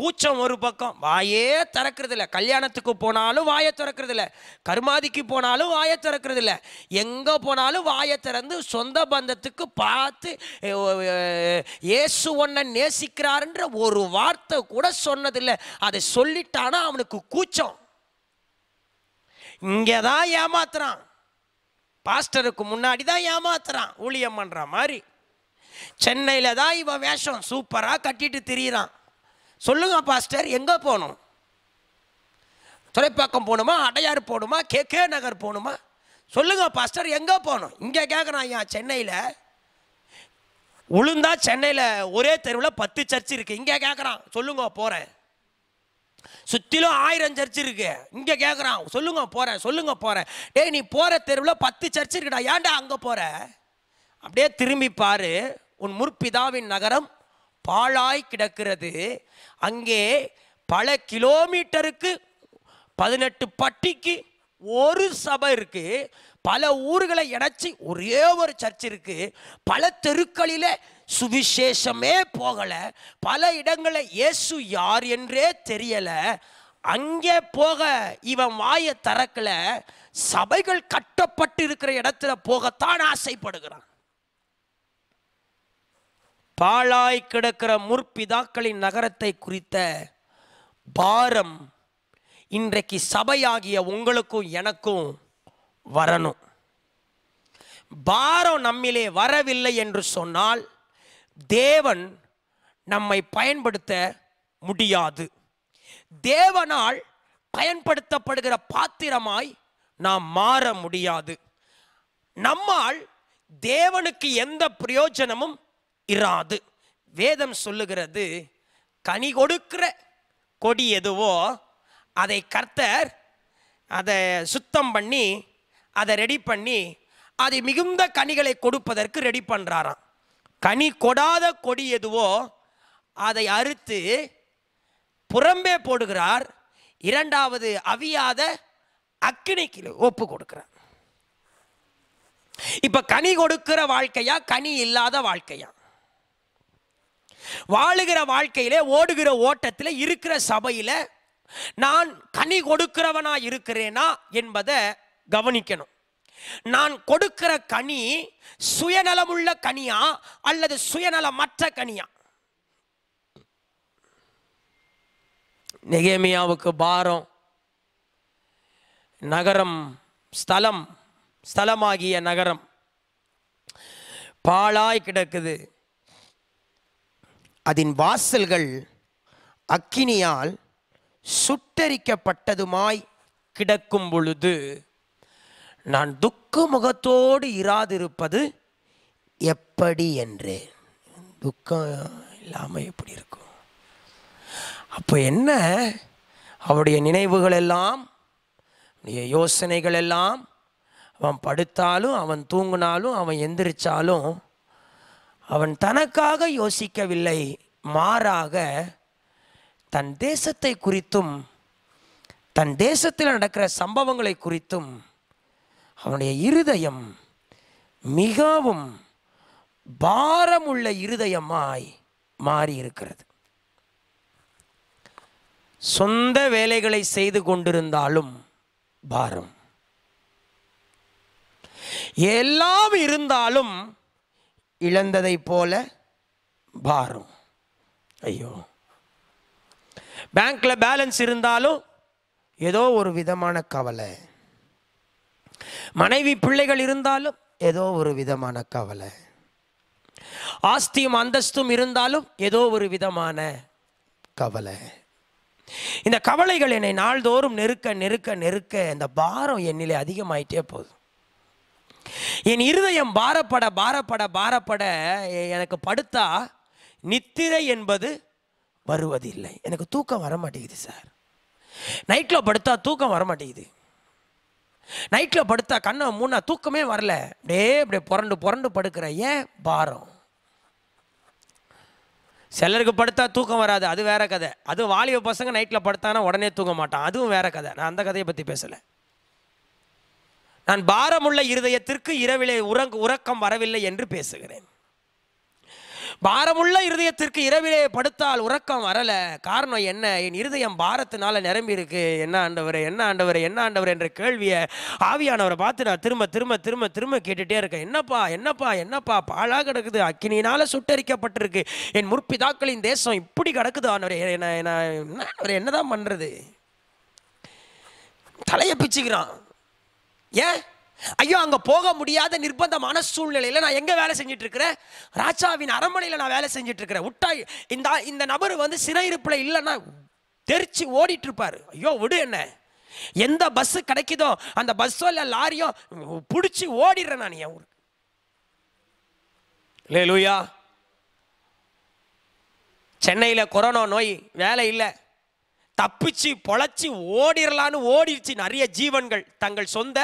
கூச்சம் ஒரு பக்கம் வாயே திறக்கிறது இல்லை கல்யாணத்துக்கு போனாலும் வாயை திறக்கிறது இல்லை கருமாதிக்கு போனாலும் வாயை திறக்கிறது இல்லை எங்கே போனாலும் வாயை திறந்து சொந்த பந்தத்துக்கு பார்த்து ஏசு ஒன்ன நேசிக்கிறாருன்ற ஒரு வார்த்தை கூட சொன்னதில்லை அதை சொல்லிட்டானா அவனுக்கு கூச்சம் இங்கே தான் ஏமாத்துறான் பாஸ்டருக்கு முன்னாடி தான் ஏமாத்துறான் ஊழியம் பண்ணுற மாதிரி சென்னையில் தான் இவன் வேஷம் சூப்பராக கட்டிட்டு திரியிறான் சொல்லுங்க பாஸ்டர் எங்கே போகணும் துறைப்பாக்கம் போகணுமா அடையாறு போகணுமா கே கே நகர் போகணுமா சொல்லுங்க பாஸ்டர் எங்கே போகணும் இங்கே கேட்குறான் ஐயா சென்னையில் உளுந்தா சென்னையில் ஒரே தெருவில் பத்து சர்ச் இருக்குது இங்கே கேட்குறான் சொல்லுங்க போகிறேன் சுற்றிலும் ஆயிரம் சர்ச் இருக்கு இங்கே கேட்குறான் சொல்லுங்க போகிறேன் சொல்லுங்க போகிறேன் டேய் நீ போகிற தெருவில் பத்து சர்ச் இருக்குடா ஏன்டா அங்கே போகிற அப்படியே திரும்பி பாரு உன் முற்பிதாவின் நகரம் பாழாய் கிடக்கிறது அங்கே பல கிலோமீட்டருக்கு பதினெட்டு பட்டிக்கு ஒரு சபை இருக்கு பல ஊர்களை இணைச்சி ஒரே ஒரு சர்ச் இருக்கு பல தெருக்களில சுவிசேஷமே போகல பல இடங்களில் இயேசு யார் என்றே தெரியல அங்கே போக இவன் வாயை திறக்கல சபைகள் கட்டப்பட்டு இருக்கிற இடத்துல போகத்தான் ஆசைப்படுகிறான் பாழாய் கிடக்கிற முற்பிதாக்களின் நகரத்தை குறித்த பாரம் இன்றைக்கு சபையாகிய உங்களுக்கும் எனக்கும் வரணும் பாரம் நம்மிலே வரவில்லை என்று சொன்னால் தேவன் நம்மை பயன்படுத்த முடியாது தேவனால் பயன்படுத்தப்படுகிற பாத்திரமாய் நாம் மாற முடியாது நம்மால் தேவனுக்கு எந்த பிரயோஜனமும் இராது வேதம் சொல்லுகிறது கனி கொடுக்கிற கொடி எதுவோ அதை கர்த்தர் அதை சுத்தம் பண்ணி அதை ரெடி பண்ணி அது மிகுந்த கனிகளை கொடுப்பதற்கு ரெடி பண்ணுறாராம் கனி கொடாத கொடி எதுவோ அதை அறுத்து புறம்பே போடுகிறார் இரண்டாவது அவியாத அக்கினிக்கு ஒப்பு கொடுக்கிறார் இப்போ கனி கொடுக்கிற வாழ்க்கையா கனி இல்லாத வாழ்க்கையா வாழுகிற வாழ்க்கையிலே ஓடுகிற ஓட்டத்தில் இருக்கிற சபையில் நான் கனி கொடுக்கிறவனா இருக்கிறேனா என்பதை கவனிக்கணும் நான் கொடுக்கிற கனி சுயநலமுள்ள கனியா அல்லது சுயநலமற்ற கனியா நெகேமியாவுக்கு பாரம் நகரம் ஸ்தலம் ஸ்தலமாகிய நகரம் பாழாய் கிடக்குது அதன் வாசல்கள் அக்கினியால் சுட்டரிக்கப்பட்டதுமாய் கிடக்கும் பொழுது நான் துக்க முகத்தோடு இராதிருப்பது எப்படி என்று துக்கம் இல்லாமல் எப்படி இருக்கும் அப்போ என்ன அவருடைய நினைவுகள் எல்லாம் யோசனைகள் எல்லாம் அவன் படுத்தாலும் அவன் தூங்கினாலும் அவன் எந்திரிச்சாலும் அவன் தனக்காக யோசிக்கவில்லை மாறாக தன் தேசத்தை குறித்தும் தன் தேசத்தில் நடக்கிற சம்பவங்களை குறித்தும் அவனுடைய இருதயம் மிகவும் பாரமுள்ள இருதயமாய் மாறி இருக்கிறது சொந்த வேலைகளை செய்து கொண்டிருந்தாலும் பாரம் எல்லாம் இருந்தாலும் இழந்ததை போல பாரம் ஐயோ பேங்க்கில் பேலன்ஸ் இருந்தாலும் ஏதோ ஒரு விதமான கவலை மனைவி பிள்ளைகள் இருந்தாலும் ஏதோ ஒரு விதமான கவலை ஆஸ்தியும் அந்தஸ்தும் இருந்தாலும் ஏதோ ஒரு விதமான கவலை இந்த கவலைகள் என்னை நாள்தோறும் நெருக்க நெருக்க நெருக்க இந்த பாரம் என்னிலே அதிகமாயிட்டே போதும் என் இருதயம் பாரப்பட பாரப்பட பாரப்பட எனக்கு படுத்தா நித்திரை என்பது வருவதில்லை எனக்கு தூக்கம் வர மாட்டேங்குது சார் நைட்டில் படுத்தா தூக்கம் வர மாட்டேங்குது நைட்டில் படுத்தா கண்ணை மூணா தூக்கமே வரல அப்படியே அப்படியே புரண்டு புரண்டு படுக்கிற ஏன் பாரம் சிலருக்கு படுத்தா தூக்கம் வராது அது வேற கதை அதுவும் வாலிப பசங்க நைட்டில் படுத்தானா உடனே தூங்க மாட்டான் அதுவும் வேற கதை நான் அந்த கதையை பற்றி பேசலை நான் பாரமுள்ள இருதயத்திற்கு இரவிலே உறங்கு உறக்கம் வரவில்லை என்று பேசுகிறேன் பாரமுள்ள இருதயத்திற்கு இரவிலே படுத்தால் உறக்கம் வரல காரணம் என்ன என் இருதயம் பாரத்தினால நிரம்பி இருக்கு என்ன ஆண்டவர் என்ன ஆண்டவர் என்ன ஆண்டவர் என்ற கேள்வியை ஆவியானவரை பார்த்து நான் திரும்ப திரும்ப திரும்ப திரும்ப கேட்டுட்டே இருக்கேன் என்னப்பா என்னப்பா என்னப்பா பாழாக கிடக்குது அக்கினியினால் சுட்டரிக்கப்பட்டிருக்கு என் முற்பிதாக்களின் தேசம் இப்படி கிடக்குது ஆனவர் என்ன என்ன என்னதான் பண்றது தலையை பிச்சுக்கிறான் ஏன் ஐயோ அங்கே போக முடியாத நிர்பந்தமான சூழ்நிலையில் நான் எங்கே வேலை செஞ்சுட்டு இருக்கிறேன் ராஜாவின் அரண்மனையில் நான் வேலை செஞ்சுட்டு இருக்கிறேன் விட்டா இந்த இந்த நபர் வந்து சிறையிருப்பில் இல்லைன்னா தெரிச்சு ஓடிட்டு இருப்பார் ஐயோ விடு என்ன எந்த பஸ்ஸு கிடைக்குதோ அந்த பஸ்ஸோ இல்லை லாரியோ பிடிச்சி ஓடிடுறேன் நான் என் ஊருக்கு இல்லை லூயா சென்னையில் கொரோனா நோய் வேலை இல்லை தப்பிச்சு பொழைச்சி ஓடிடலான்னு ஓடிடுச்சு நிறைய ஜீவன்கள் தங்கள் சொந்த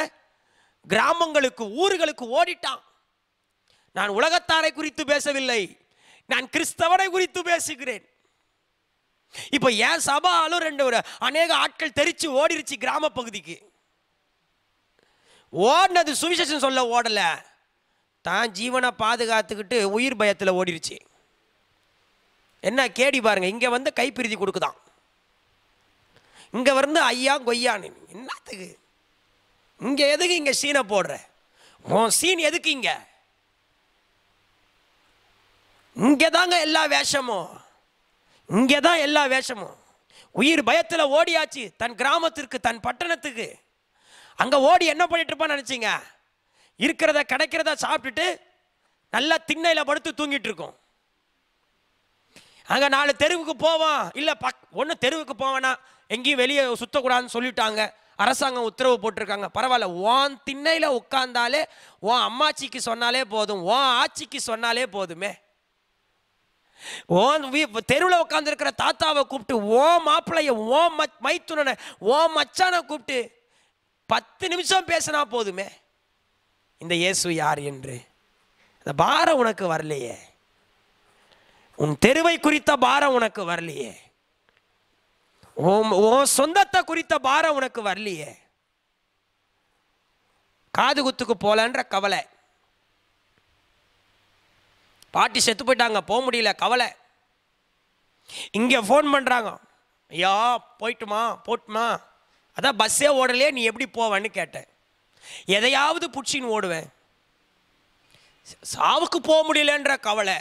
கிராமங்களுக்கு ஊர்களுக்கு ஓடிட்டான் நான் உலகத்தாரை குறித்து பேசவில்லை நான் கிறிஸ்தவனை குறித்து பேசுகிறேன் இப்போ ஏன் சபாலும் ரெண்டு அநேக ஆட்கள் தெரிச்சு ஓடிருச்சு கிராம பகுதிக்கு ஓடினது சுவிசேஷம் சொல்ல ஓடலை தான் ஜீவனை பாதுகாத்துக்கிட்டு உயிர் பயத்தில் ஓடிருச்சு என்ன கேடி பாருங்க இங்கே வந்து கைப்பிரிதி கொடுக்குதான் இங்கே வந்து ஐயா கொய்யான்னு என்னத்துக்கு இங்கே எதுக்கு இங்கே சீனை போடுற உன் சீன் எதுக்கு இங்கே இங்கே தாங்க எல்லா வேஷமும் இங்கே தான் எல்லா வேஷமும் உயிர் பயத்தில் ஓடியாச்சு தன் கிராமத்திற்கு தன் பட்டணத்துக்கு அங்கே ஓடி என்ன பண்ணிட்டு இருப்பான்னு நினச்சிங்க இருக்கிறத கிடைக்கிறத சாப்பிட்டுட்டு நல்லா திண்ணையில் படுத்து தூங்கிட்டு இருக்கோம் அங்கே நாலு தெருவுக்கு போவோம் இல்லை பக் ஒன்று தெருவுக்கு போவேன்னா எங்கேயும் வெளியே சுற்றக்கூடாதுன்னு சொல்லிட்டாங்க அரசாங்கம் உத்தரவு போட்டிருக்காங்க பரவாயில்ல உன் திண்ணையில் உட்கார்ந்தாலே உன் அம்மாச்சிக்கு சொன்னாலே போதும் உன் ஆச்சிக்கு சொன்னாலே போதுமே ஓன் தெருவில் உட்காந்துருக்கிற தாத்தாவை கூப்பிட்டு ஓ மாப்பிள்ளைய ஓ மச் ஓ மச்சானை கூப்பிட்டு பத்து நிமிஷம் பேசினா போதுமே இந்த இயேசு யார் என்று இந்த பாரம் உனக்கு வரலையே உன் தெருவை குறித்த பாரம் உனக்கு வரலையே உன் சொந்தத்தை குறித்த பாரம் உனக்கு வரலையே காது குத்துக்கு போலன்ற கவலை பாட்டி செத்து போயிட்டாங்க போக முடியல கவலை இங்கே ஃபோன் பண்ணுறாங்க ஐயா போயிட்டுமா போட்டுமா அதான் பஸ்ஸே ஓடலையே நீ எப்படி போவேன்னு கேட்டேன் எதையாவது பிடிச்சின்னு ஓடுவேன் சாவுக்கு போக முடியலன்ற கவலை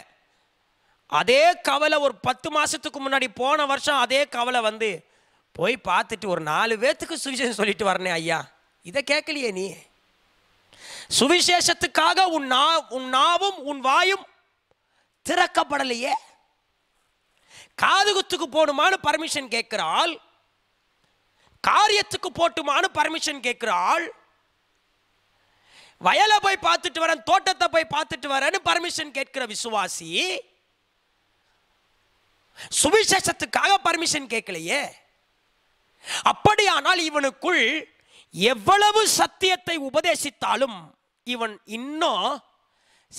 அதே கவலை ஒரு பத்து மாதத்துக்கு முன்னாடி போன வருஷம் அதே கவலை வந்து போய் பார்த்துட்டு ஒரு நாலு பேர்த்துக்கு சுவிசேஷம் சொல்லிட்டு வரனே ஐயா இதை கேட்கலையே நீ சுவிசேஷத்துக்காக உன் நா உன் நாவும் உன் வாயும் திறக்கப்படலையே காதுகுத்துக்கு போகணுமான்னு பர்மிஷன் கேட்குற ஆள் காரியத்துக்கு போட்டுமான்னு பர்மிஷன் கேட்குற ஆள் வயலை போய் பார்த்துட்டு வரேன் தோட்டத்தை போய் பார்த்துட்டு வரேன்னு பர்மிஷன் கேட்கிற விசுவாசி சுவிசேஷத்துக்காக பர்மிஷன் கேட்கலையே அப்படியானால் இவனுக்குள் எவ்வளவு சத்தியத்தை உபதேசித்தாலும் இவன் இன்னும்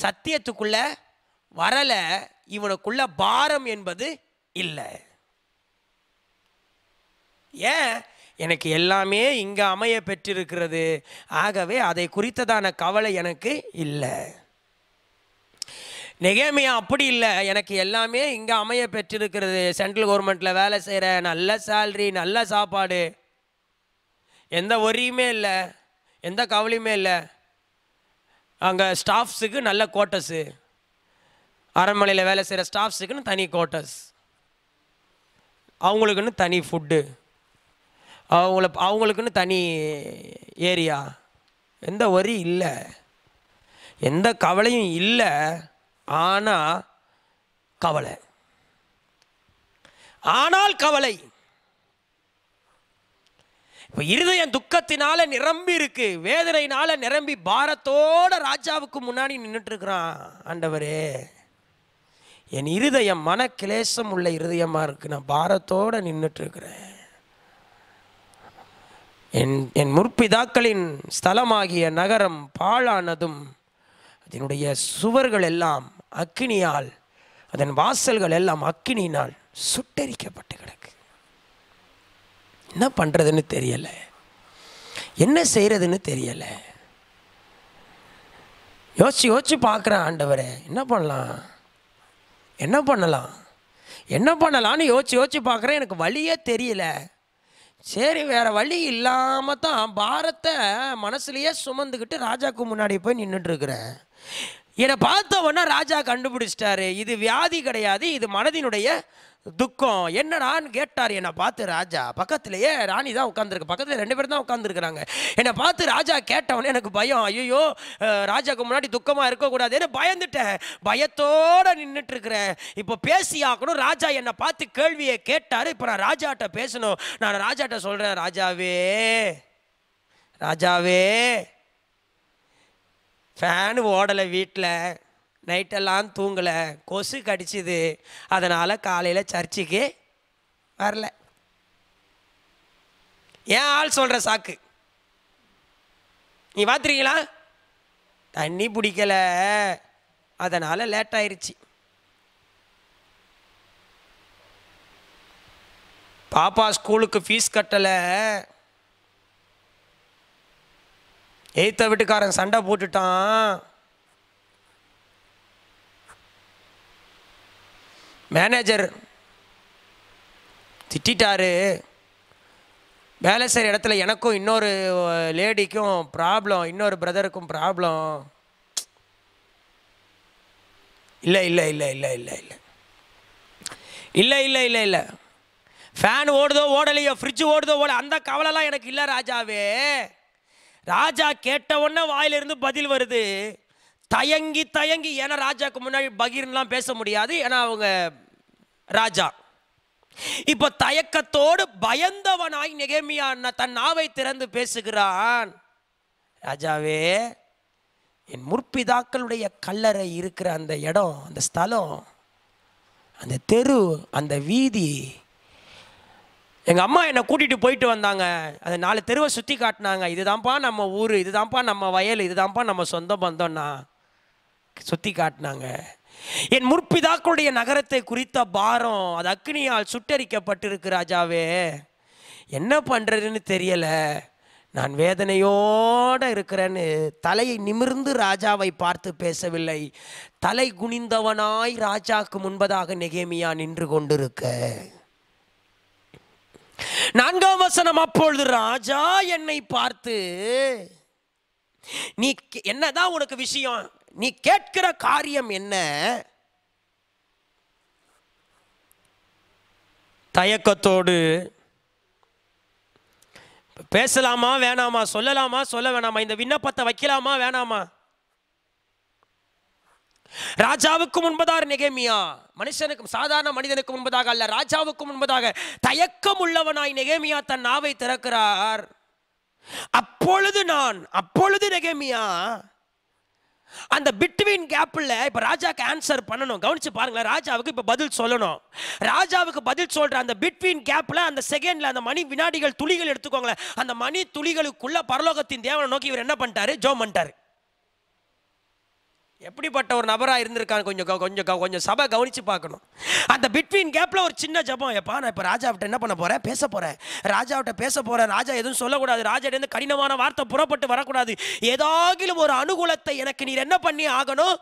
சத்தியத்துக்குள்ள வரல இவனுக்குள்ள பாரம் என்பது இல்லை ஏன் எனக்கு எல்லாமே இங்கே அமைய பெற்றிருக்கிறது ஆகவே அதை குறித்ததான கவலை எனக்கு இல்லை நெகேமியா அப்படி இல்லை எனக்கு எல்லாமே இங்கே அமைய பெற்றிருக்கிறது சென்ட்ரல் கவர்மெண்ட்டில் வேலை செய்கிற நல்ல சேல்ரி நல்ல சாப்பாடு எந்த ஒரியுமே இல்லை எந்த கவலையுமே இல்லை அங்கே ஸ்டாஃப்ஸுக்கு நல்ல கோட்டஸு அரண்மனையில் வேலை செய்கிற ஸ்டாஃப்ஸுக்குன்னு தனி கோட்டஸ் அவங்களுக்குன்னு தனி ஃபுட்டு அவங்கள அவங்களுக்குன்னு தனி ஏரியா எந்த ஒரி இல்லை எந்த கவலையும் இல்லை ஆனால் கவலை ஆனால் கவலை இப்போ இருதயம் துக்கத்தினால நிரம்பி இருக்கு வேதனையினால நிரம்பி பாரத்தோட ராஜாவுக்கு முன்னாடி நின்றுட்டு இருக்கிறான் ஆண்டவரே என் இருதயம் மன கிளேசம் உள்ள இருதயமாக இருக்கு நான் பாரத்தோட நின்றுட்டுருக்குறேன் இருக்கிறேன் என் என் முற்பிதாக்களின் ஸ்தலமாகிய நகரம் பாழானதும் அதனுடைய சுவர்கள் எல்லாம் அக்கினியால் அதன் வாசல்கள் எல்லாம் அக்கினியினால் சுட்டரிக்கப்பட்டு கிடக்கு என்ன பண்ணுறதுன்னு தெரியலை என்ன செய்கிறதுன்னு தெரியலை யோசிச்சு யோசிச்சு பார்க்குறேன் ஆண்டவரே என்ன பண்ணலாம் என்ன பண்ணலாம் என்ன பண்ணலான்னு யோசிச்சு யோசிச்சு பார்க்குறேன் எனக்கு வழியே தெரியல சரி வேறு வழி இல்லாமல் தான் பாரத்தை மனசுலையே சுமந்துக்கிட்டு ராஜாவுக்கு முன்னாடி போய் நின்றுட்டுருக்குறேன் என்னை பார்த்தவொன்னா ராஜா கண்டுபிடிச்சிட்டாரு இது வியாதி கிடையாது இது மனதினுடைய துக்கம் என்னடான்னு கேட்டார் என்னை பார்த்து ராஜா பக்கத்துலேயே ராணி தான் உட்காந்துருக்கு பக்கத்தில் ரெண்டு பேரும் தான் உட்காந்துருக்குறாங்க என்னை பார்த்து ராஜா கேட்டவனே எனக்கு பயம் ஐயோ ராஜாவுக்கு முன்னாடி துக்கமாக இருக்கக்கூடாது என்ன பயந்துட்டேன் பயத்தோடு நின்றுட்டு இருக்கிறேன் இப்போ பேசி ஆகணும் ராஜா என்னை பார்த்து கேள்வியை கேட்டார் இப்போ நான் ராஜாட்ட பேசணும் நான் ராஜாட்ட சொல்கிறேன் ராஜாவே ராஜாவே ஃபேனு ஓடலை வீட்டில் நைட்டெல்லாம் தூங்கலை கொசு கடிச்சிது அதனால் காலையில் சர்ச்சுக்கு வரல ஏன் ஆள் சொல்கிற சாக்கு நீ பார்த்துருக்கீங்களா தண்ணி பிடிக்கலை அதனால் லேட் ஆயிடுச்சு பாப்பா ஸ்கூலுக்கு ஃபீஸ் கட்டலை எய்த்த வீட்டுக்காரன் சண்டை போட்டுட்டான் மேனேஜர் திட்டாரு வேலை செய்கிற இடத்துல எனக்கும் இன்னொரு லேடிக்கும் ப்ராப்ளம் இன்னொரு பிரதருக்கும் ப்ராப்ளம் இல்லை இல்லை இல்லை இல்லை இல்லை இல்லை இல்லை இல்லை இல்லை இல்லை ஃபேன் ஓடுதோ ஓடலையோ ஃப்ரிட்ஜ் ஓடுதோ ஓட அந்த கவலைலாம் எனக்கு இல்லை ராஜாவே ராஜா கேட்ட உடனே வாயிலிருந்து பதில் வருது தயங்கி தயங்கி ஏன்னா ராஜாவுக்கு முன்னாடி பகீர்லாம் பேச முடியாது ஏன்னா அவங்க ராஜா இப்போ தயக்கத்தோடு பயந்தவனாய் நெகேமியா தன் நாவை திறந்து பேசுகிறான் ராஜாவே என் முற்பிதாக்களுடைய கல்லறை இருக்கிற அந்த இடம் அந்த ஸ்தலம் அந்த தெரு அந்த வீதி எங்கள் அம்மா என்னை கூட்டிகிட்டு போயிட்டு வந்தாங்க அது நாலு தெருவை சுற்றி காட்டினாங்க இதுதான்ப்பா நம்ம ஊர் இதுதான்ப்பா நம்ம வயல் இதுதான்ப்பா நம்ம சொந்த பந்தோம்னா சுற்றி காட்டினாங்க என் முற்பிதாக்களுடைய நகரத்தை குறித்த பாரம் அது அக்னியால் சுட்டரிக்கப்பட்டிருக்கு ராஜாவே என்ன பண்ணுறதுன்னு தெரியலை நான் வேதனையோடு இருக்கிறேன்னு தலையை நிமிர்ந்து ராஜாவை பார்த்து பேசவில்லை தலை குனிந்தவனாய் ராஜாவுக்கு முன்பதாக நெகேமியா நின்று கொண்டிருக்க நான்காம் வசனம் அப்பொழுது ராஜா என்னை பார்த்து நீ என்னதான் உனக்கு விஷயம் நீ கேட்கிற காரியம் என்ன தயக்கத்தோடு பேசலாமா வேணாமா சொல்லலாமா சொல்ல வேணாமா இந்த விண்ணப்பத்தை வைக்கலாமா வேணாமா ராஜாவுக்கு முன்பதாக நெகேமியா மனுஷனுக்கும் சாதாரண மனிதனுக்கு முன்பதாக அல்ல ராஜாவுக்கு முன்பதாக தயக்கம் உள்ளவனாய் நெகேமியா தன் நாவை திறக்கிறார் அப்பொழுது நான் அப்பொழுது நெகேமியா அந்த பிட்வீன் கேப்பில் இப்போ ராஜாவுக்கு ஆன்சர் பண்ணணும் கவனிச்சு பாருங்களேன் ராஜாவுக்கு இப்போ பதில் சொல்லணும் ராஜாவுக்கு பதில் சொல்ற அந்த பிட்வீன் கேப்பில் அந்த செகண்ட்ல அந்த மணி வினாடிகள் துளிகள் எடுத்துக்கோங்களேன் அந்த மணி துளிகளுக்குள்ள பரலோகத்தின் தேவனை நோக்கி இவர் என்ன பண்ணிட்டாரு ஜோம் பண்ணிட்டாரு எப்படிப்பட்ட ஒரு நபராக இருந்திருக்காங்க கொஞ்சம் கொஞ்சம் கொஞ்சம் சபை கவனித்து பார்க்கணும் அந்த பிட்வீன் கேப்பில் ஒரு சின்ன ஜபம் எப்பா நான் இப்போ ராஜாவிட்ட என்ன பண்ண போகிறேன் பேச போகிறேன் ராஜாவிட்ட பேச போகிறேன் ராஜா எதுவும் சொல்லக்கூடாது ராஜாட்டேருந்து கடினமான வார்த்தை புறப்பட்டு வரக்கூடாது ஏதாகிலும் ஒரு அனுகூலத்தை எனக்கு நீர் என்ன பண்ணி ஆகணும்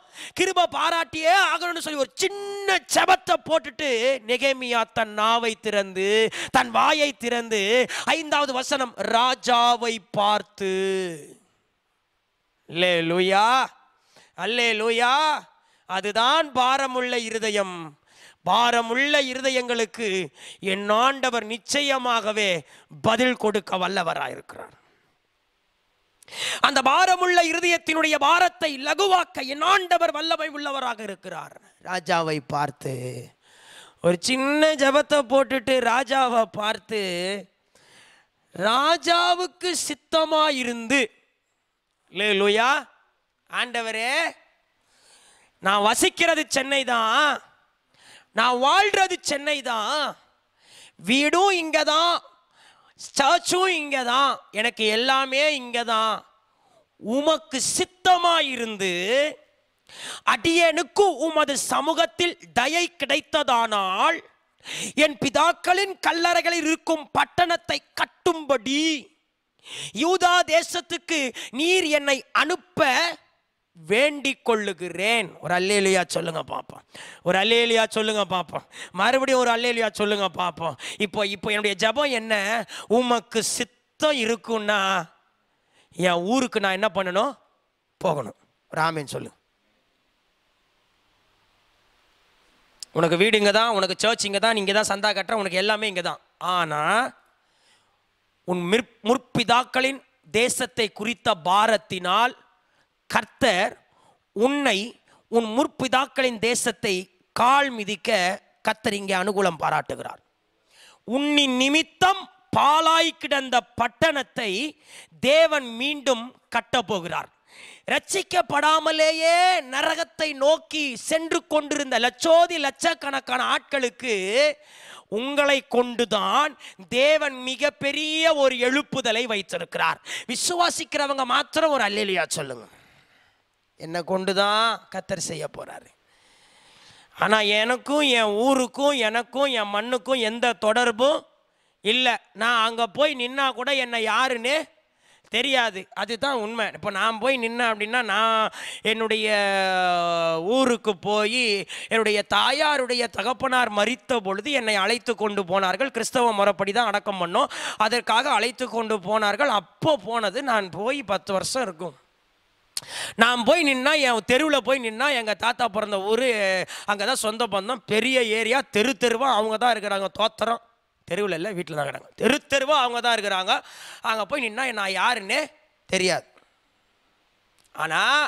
கிருப பாராட்டியே ஆகணும்னு சொல்லி ஒரு சின்ன ஜபத்தை போட்டுட்டு நெகேமியா தன் நாவை திறந்து தன் வாயை திறந்து ஐந்தாவது வசனம் ராஜாவை பார்த்து லே லுயா அல்லே லூயா அதுதான் பாரமுள்ள இருதயம் பாரமுள்ள இருதயங்களுக்கு என் ஆண்டவர் நிச்சயமாகவே பதில் கொடுக்க வல்லவராயிருக்கிறார் அந்த பாரமுள்ள இருதயத்தினுடைய பாரத்தை லகுவாக்க என் ஆண்டவர் வல்லமை உள்ளவராக இருக்கிறார் ராஜாவை பார்த்து ஒரு சின்ன ஜபத்தை போட்டுட்டு ராஜாவை பார்த்து ராஜாவுக்கு சித்தமாக இருந்து லூயா ஆண்டவரே நான் வசிக்கிறது சென்னை தான் நான் வாழ்கிறது சென்னை தான் வீடும் இங்கே தான் சர்ச்சும் இங்கே தான் எனக்கு எல்லாமே இங்கே தான் உமக்கு சித்தமாக இருந்து அடியனுக்கு உமது சமூகத்தில் தயை கிடைத்ததானால் என் பிதாக்களின் கல்லறைகளில் இருக்கும் பட்டணத்தை கட்டும்படி யூதா தேசத்துக்கு நீர் என்னை அனுப்ப வேண்டிக் கொள்ளுகிறேன் ஒரு அல்லேலியா சொல்லுங்க பார்ப்போம் ஒரு அல்லேலியா சொல்லுங்க பார்ப்போம் மறுபடியும் ஒரு அல்லேலியா சொல்லுங்க பார்ப்போம் இப்போ இப்போ என்னுடைய ஜபம் என்ன உமக்கு சித்தம் இருக்குன்னா என் ஊருக்கு நான் என்ன பண்ணணும் போகணும் ராமேன் சொல்லு உனக்கு வீடு இங்கே தான் உனக்கு சர்ச் இங்கே தான் இங்கே தான் சந்தா கட்டுற உனக்கு எல்லாமே இங்கே தான் ஆனால் உன் மிற் முற்பிதாக்களின் தேசத்தை குறித்த பாரத்தினால் கர்த்தர் உன்னை உன் முற்பிதாக்களின் தேசத்தை கால் மிதிக்க கர்த்தர் இங்கே அனுகூலம் பாராட்டுகிறார் உன்னி நிமித்தம் பாலாய் கிடந்த பட்டணத்தை தேவன் மீண்டும் கட்டப்போகிறார் ரட்சிக்கப்படாமலேயே நரகத்தை நோக்கி சென்று கொண்டிருந்த லட்சோதி லட்சக்கணக்கான ஆட்களுக்கு உங்களை கொண்டுதான் தேவன் மிகப்பெரிய ஒரு எழுப்புதலை வைத்திருக்கிறார் விசுவாசிக்கிறவங்க மாத்திரம் ஒரு அல்லா சொல்லுங்க என்னை கொண்டு தான் கத்தர் செய்ய போகிறாரு ஆனால் எனக்கும் என் ஊருக்கும் எனக்கும் என் மண்ணுக்கும் எந்த தொடர்பும் இல்லை நான் அங்கே போய் நின்னா கூட என்னை யாருன்னு தெரியாது அதுதான் உண்மை இப்போ நான் போய் நின்னேன் அப்படின்னா நான் என்னுடைய ஊருக்கு போய் என்னுடைய தாயாருடைய தகப்பனார் மறித்த பொழுது என்னை அழைத்து கொண்டு போனார்கள் கிறிஸ்தவ முறைப்படி தான் அடக்கம் பண்ணோம் அதற்காக அழைத்து கொண்டு போனார்கள் அப்போ போனது நான் போய் பத்து வருஷம் இருக்கும் நான் போய் நின்னால் என் தெருவில் போய் நின்னால் எங்கள் தாத்தா பிறந்த ஊர் அங்கே தான் சொந்த பந்தம் பெரிய ஏரியா தெரு தெருவாக அவங்க தான் இருக்கிறாங்க தோத்திரம் தெருவில் இல்லை வீட்டில் தான் இருக்கிறாங்க தெரு தெருவாக அவங்க தான் இருக்கிறாங்க அங்கே போய் நின்னால் நான் யாருன்னே தெரியாது ஆனால்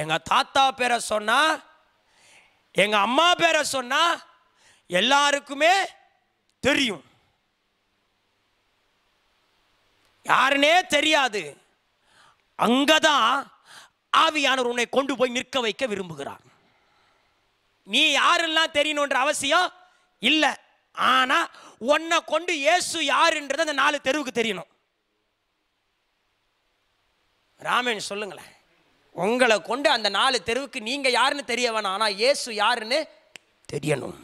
எங்கள் தாத்தா பேரை சொன்னால் எங்கள் அம்மா பேரை சொன்னால் எல்லாருக்குமே தெரியும் யாருன்னே தெரியாது அங்கே தான் ஆவியானவர் உன்னை கொண்டு போய் நிற்க வைக்க விரும்புகிறார் நீ யாரெல்லாம் தெரியணுன்ற அவசியம் இல்லை ஆனால் உன்னை கொண்டு இயேசு யாருன்றது அந்த நாலு தெருவுக்கு தெரியணும் ராமன் சொல்லுங்களேன் உங்களை கொண்டு அந்த நாலு தெருவுக்கு நீங்கள் யாருன்னு தெரிய வேணாம் ஆனால் இயேசு யாருன்னு தெரியணும்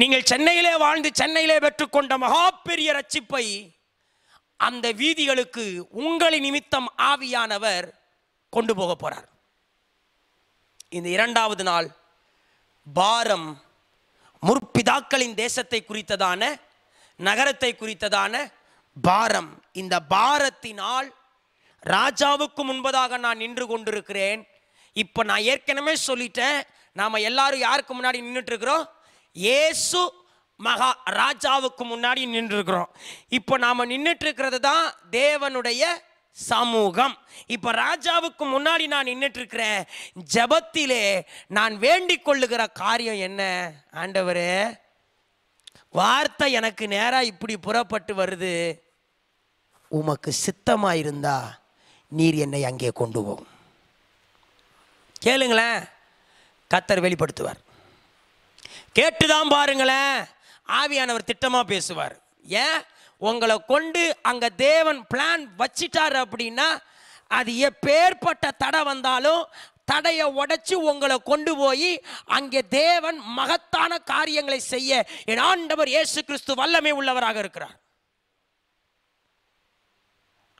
நீங்கள் சென்னையிலே வாழ்ந்து சென்னையிலே பெற்றுக்கொண்ட மகா பெரிய அந்த வீதிகளுக்கு உங்களை நிமித்தம் ஆவியானவர் கொண்டு போக போகிறார் இந்த இரண்டாவது நாள் பாரம் முற்பிதாக்களின் தேசத்தை குறித்ததான நகரத்தை குறித்ததான பாரம் இந்த பாரத்தினால் ராஜாவுக்கு முன்பதாக நான் நின்று கொண்டிருக்கிறேன் இப்போ நான் ஏற்கனவே சொல்லிட்டேன் நாம் எல்லாரும் யாருக்கு முன்னாடி நின்றுட்டு இருக்கிறோம் ஏசு மகா ராஜாவுக்கு முன்னாடி நின்றுருக்குறோம் இப்போ நாம் நின்றுட்டு தான் தேவனுடைய சமூகம் இப்போ ராஜாவுக்கு முன்னாடி நான் நின்றுட்டு இருக்கிறேன் ஜபத்திலே நான் வேண்டிக் கொள்ளுகிற காரியம் என்ன ஆண்டவர் வார்த்தை எனக்கு நேராக இப்படி புறப்பட்டு வருது உமக்கு சித்தமாக இருந்தால் நீர் என்னை அங்கே கொண்டு போகும் கேளுங்களேன் கத்தர் வெளிப்படுத்துவார் கேட்டுதான் பாருங்களேன் ஆவியானவர் திட்டமாக பேசுவார் ஏன் உங்களை கொண்டு அங்கே தேவன் பிளான் வச்சிட்டார் அப்படின்னா அது எப்பேற்பட்ட தடை வந்தாலும் தடையை உடைச்சு உங்களை கொண்டு போய் அங்கே தேவன் மகத்தான காரியங்களை செய்ய என் ஆண்டவர் இயேசு கிறிஸ்து வல்லமை உள்ளவராக இருக்கிறார்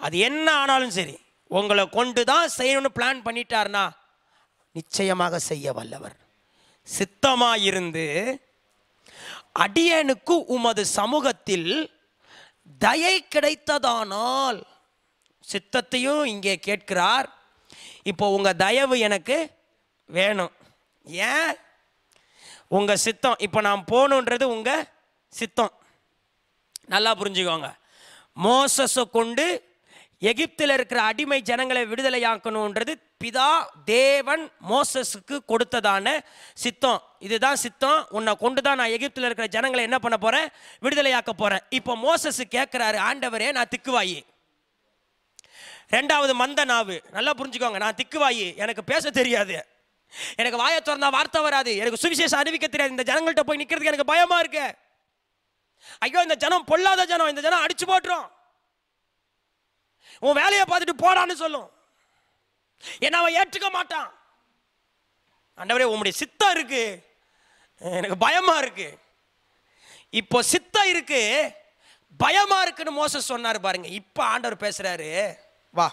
அது என்ன ஆனாலும் சரி உங்களை கொண்டு தான் செய்யணும்னு பிளான் பண்ணிட்டார்னா நிச்சயமாக செய்ய வல்லவர் சித்தமாக இருந்து அடியனுக்கு உமது சமூகத்தில் தயை கிடைத்ததானால் சித்தத்தையும் இங்கே கேட்கிறார் இப்போ உங்கள் தயவு எனக்கு வேணும் ஏன் உங்கள் சித்தம் இப்போ நான் போகணுன்றது உங்கள் சித்தம் நல்லா புரிஞ்சுக்கோங்க மோசஸை கொண்டு எகிப்தில் இருக்கிற அடிமை ஜனங்களை விடுதலையாக்கணுன்றது பிதா தேவன் மோசஸுக்கு கொடுத்ததான சித்தம் இதுதான் சித்தம் உன்னை கொண்டு தான் நான் எகிப்தில் இருக்கிற ஜனங்களை என்ன பண்ண போகிறேன் விடுதலையாக்க போகிறேன் இப்போ மோசஸ் கேட்குறாரு ஆண்டவரே நான் திக்குவாயி ரெண்டாவது மந்த நாவு நல்லா புரிஞ்சுக்கோங்க நான் திக்குவாயி எனக்கு பேச தெரியாது எனக்கு வாயை திறந்தா வார்த்தை வராது எனக்கு சுவிசேஷம் அறிவிக்க தெரியாது இந்த ஜனங்கள்கிட்ட போய் நிற்கிறதுக்கு எனக்கு பயமாக இருக்கு ஐயோ இந்த ஜனம் பொல்லாத ஜனம் இந்த ஜனம் அடிச்சு போட்டுரும் உன் வேலையை பார்த்துட்டு போடான்னு சொல்லும் என்ன அவன் ஏற்றுக்க மாட்டான் ஆண்டவரே உங்களுடைய சித்தம் இருக்கு எனக்கு பயமா இருக்கு இப்போ சித்தம் இருக்கு பயமா இருக்குன்னு மோச சொன்னார் பாருங்க இப்போ ஆண்டவர் பேசுறாரு வா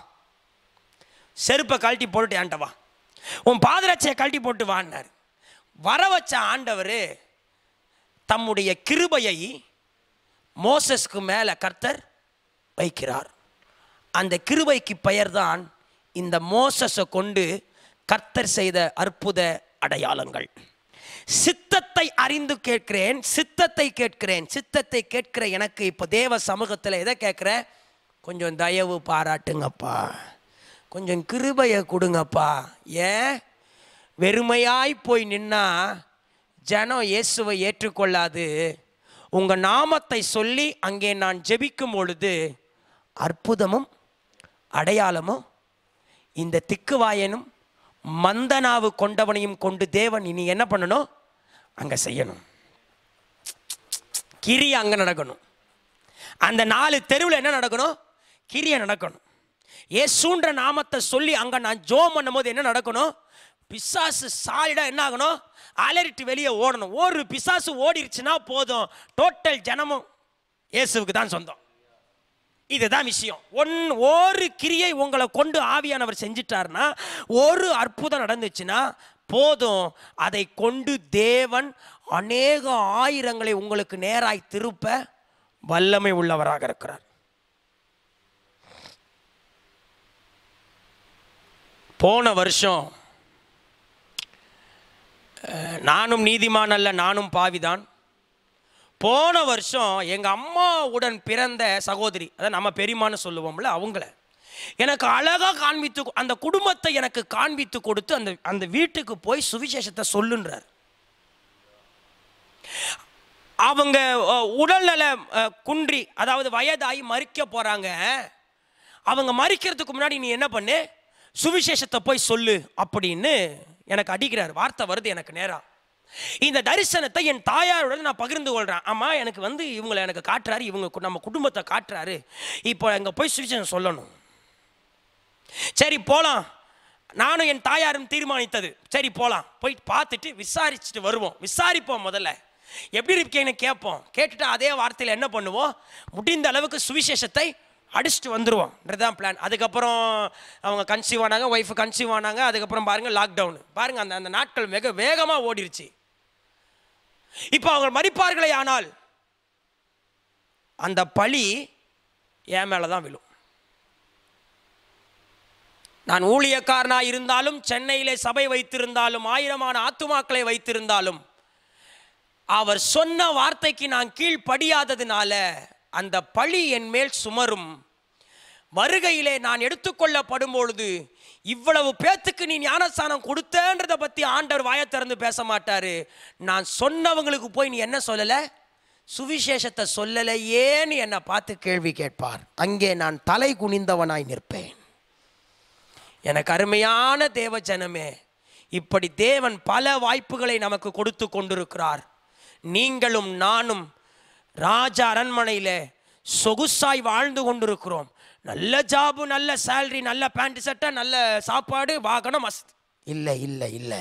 செருப்பை கழட்டி போட்டுட்டு ஆண்டவா உன் பாதராட்சியை கழட்டி போட்டு வான்னார் வர வச்ச ஆண்டவர் தம்முடைய கிருபையை மோசஸ்க்கு மேலே கர்த்தர் வைக்கிறார் அந்த கிருபைக்கு பெயர்தான் இந்த மோசஸை கொண்டு கர்த்தர் செய்த அற்புத அடையாளங்கள் சித்தத்தை அறிந்து கேட்கிறேன் சித்தத்தை கேட்கிறேன் சித்தத்தை கேட்கிற எனக்கு இப்போ தேவ சமூகத்தில் எதை கேட்குற கொஞ்சம் தயவு பாராட்டுங்கப்பா கொஞ்சம் கிருபையை கொடுங்கப்பா ஏன் வெறுமையாய் போய் நின்னா ஜனம் இயேசுவை ஏற்றுக்கொள்ளாது உங்கள் நாமத்தை சொல்லி அங்கே நான் ஜெபிக்கும் பொழுது அற்புதமும் அடையாளமோ இந்த திக்குவாயனும் மந்தனாவு கொண்டவனையும் கொண்டு தேவன் இனி என்ன பண்ணணும் அங்கே செய்யணும் கிரி அங்கே நடக்கணும் அந்த நாலு தெருவில் என்ன நடக்கணும் கிரியை நடக்கணும் ஏசுன்ற நாமத்தை சொல்லி அங்கே நான் ஜோம் பண்ணும்போது என்ன நடக்கணும் பிசாசு சாலிடாக என்ன ஆகணும் அலறிட்டு வெளியே ஓடணும் ஒரு பிசாசு ஓடிருச்சுன்னா போதும் டோட்டல் ஜனமும் இயேசுவுக்கு தான் சொந்தம் இதுதான் விஷயம் ஒன் ஒரு கிரியை உங்களை கொண்டு ஆவியானவர் செஞ்சிட்டார்னா ஒரு அற்புதம் நடந்துச்சுன்னா போதும் அதை கொண்டு தேவன் அநேக ஆயிரங்களை உங்களுக்கு நேராய் திருப்ப வல்லமை உள்ளவராக இருக்கிறார் போன வருஷம் நானும் நீதிமான் அல்ல நானும் பாவிதான் போன வருஷம் எங்கள் அம்மாவுடன் பிறந்த சகோதரி அதான் நம்ம பெரியமான்னு சொல்லுவோம்ல அவங்கள எனக்கு அழகாக காண்பித்து அந்த குடும்பத்தை எனக்கு காண்பித்து கொடுத்து அந்த அந்த வீட்டுக்கு போய் சுவிசேஷத்தை சொல்லுன்றார் அவங்க உடல்நல குன்றி அதாவது வயதாகி மறிக்க போகிறாங்க அவங்க மறிக்கிறதுக்கு முன்னாடி நீ என்ன பண்ணு சுவிசேஷத்தை போய் சொல்லு அப்படின்னு எனக்கு அடிக்கிறார் வார்த்தை வருது எனக்கு நேராக இந்த தரிசனத்தை என் தாயாருடன் நான் பகிர்ந்து கொள்கிறேன் அம்மா எனக்கு வந்து இவங்களை எனக்கு காட்டுறாரு இவங்க நம்ம குடும்பத்தை காட்டுறாரு இப்போ அங்கே போய் சுவிசேஷம் சொல்லணும் சரி போகலாம் நானும் என் தாயாரும் தீர்மானித்தது சரி போகலாம் போய் பார்த்துட்டு விசாரிச்சுட்டு வருவோம் விசாரிப்போம் முதல்ல எப்படி இருக்கேன்னு கேட்போம் கேட்டுட்டு அதே வார்த்தையில் என்ன பண்ணுவோம் முடிந்த அளவுக்கு சுவிசேஷத்தை அடிச்சுட்டு தான் பிளான் அதுக்கப்புறம் அவங்க கன்சீவ் ஆனாங்க ஒய்ஃப் கன்சீவ் ஆனாங்க அதுக்கப்புறம் பாருங்கள் லாக்டவுன் பாருங்கள் அந்த அந்த நாட்கள் மிக வேகமாக ஓடிடுச்சு இப்போ அவங்க மறிப்பார்களே ஆனால் அந்த பழி என் மேலே தான் விழும் நான் ஊழியக்காரனாக இருந்தாலும் சென்னையிலே சபை வைத்திருந்தாலும் ஆயிரமான ஆத்துமாக்களை வைத்திருந்தாலும் அவர் சொன்ன வார்த்தைக்கு நான் கீழ்படியாததுனால அந்த பழி என் மேல் சுமரும் வருகையிலே நான் எடுத்துக்கொள்ளப்படும் பொழுது இவ்வளவு பேத்துக்கு நீ ஞானஸ்தானம் கொடுத்தேன்றத பற்றி ஆண்டவர் வாயை திறந்து பேச மாட்டார் நான் சொன்னவங்களுக்கு போய் நீ என்ன சொல்லலை சுவிசேஷத்தை சொல்லலையேன்னு என்னை பார்த்து கேள்வி கேட்பார் அங்கே நான் தலை குனிந்தவனாய் நிற்பேன் எனக்கு அருமையான தேவ ஜனமே இப்படி தேவன் பல வாய்ப்புகளை நமக்கு கொடுத்து கொண்டிருக்கிறார் நீங்களும் நானும் ராஜ அரண்மனையில் சொகுசாய் வாழ்ந்து கொண்டிருக்கிறோம் நல்ல ஜாபு நல்ல சேல்ரி நல்ல பேண்ட் சட்டை நல்ல சாப்பாடு வாகனம் மஸ்து இல்லை இல்லை இல்லை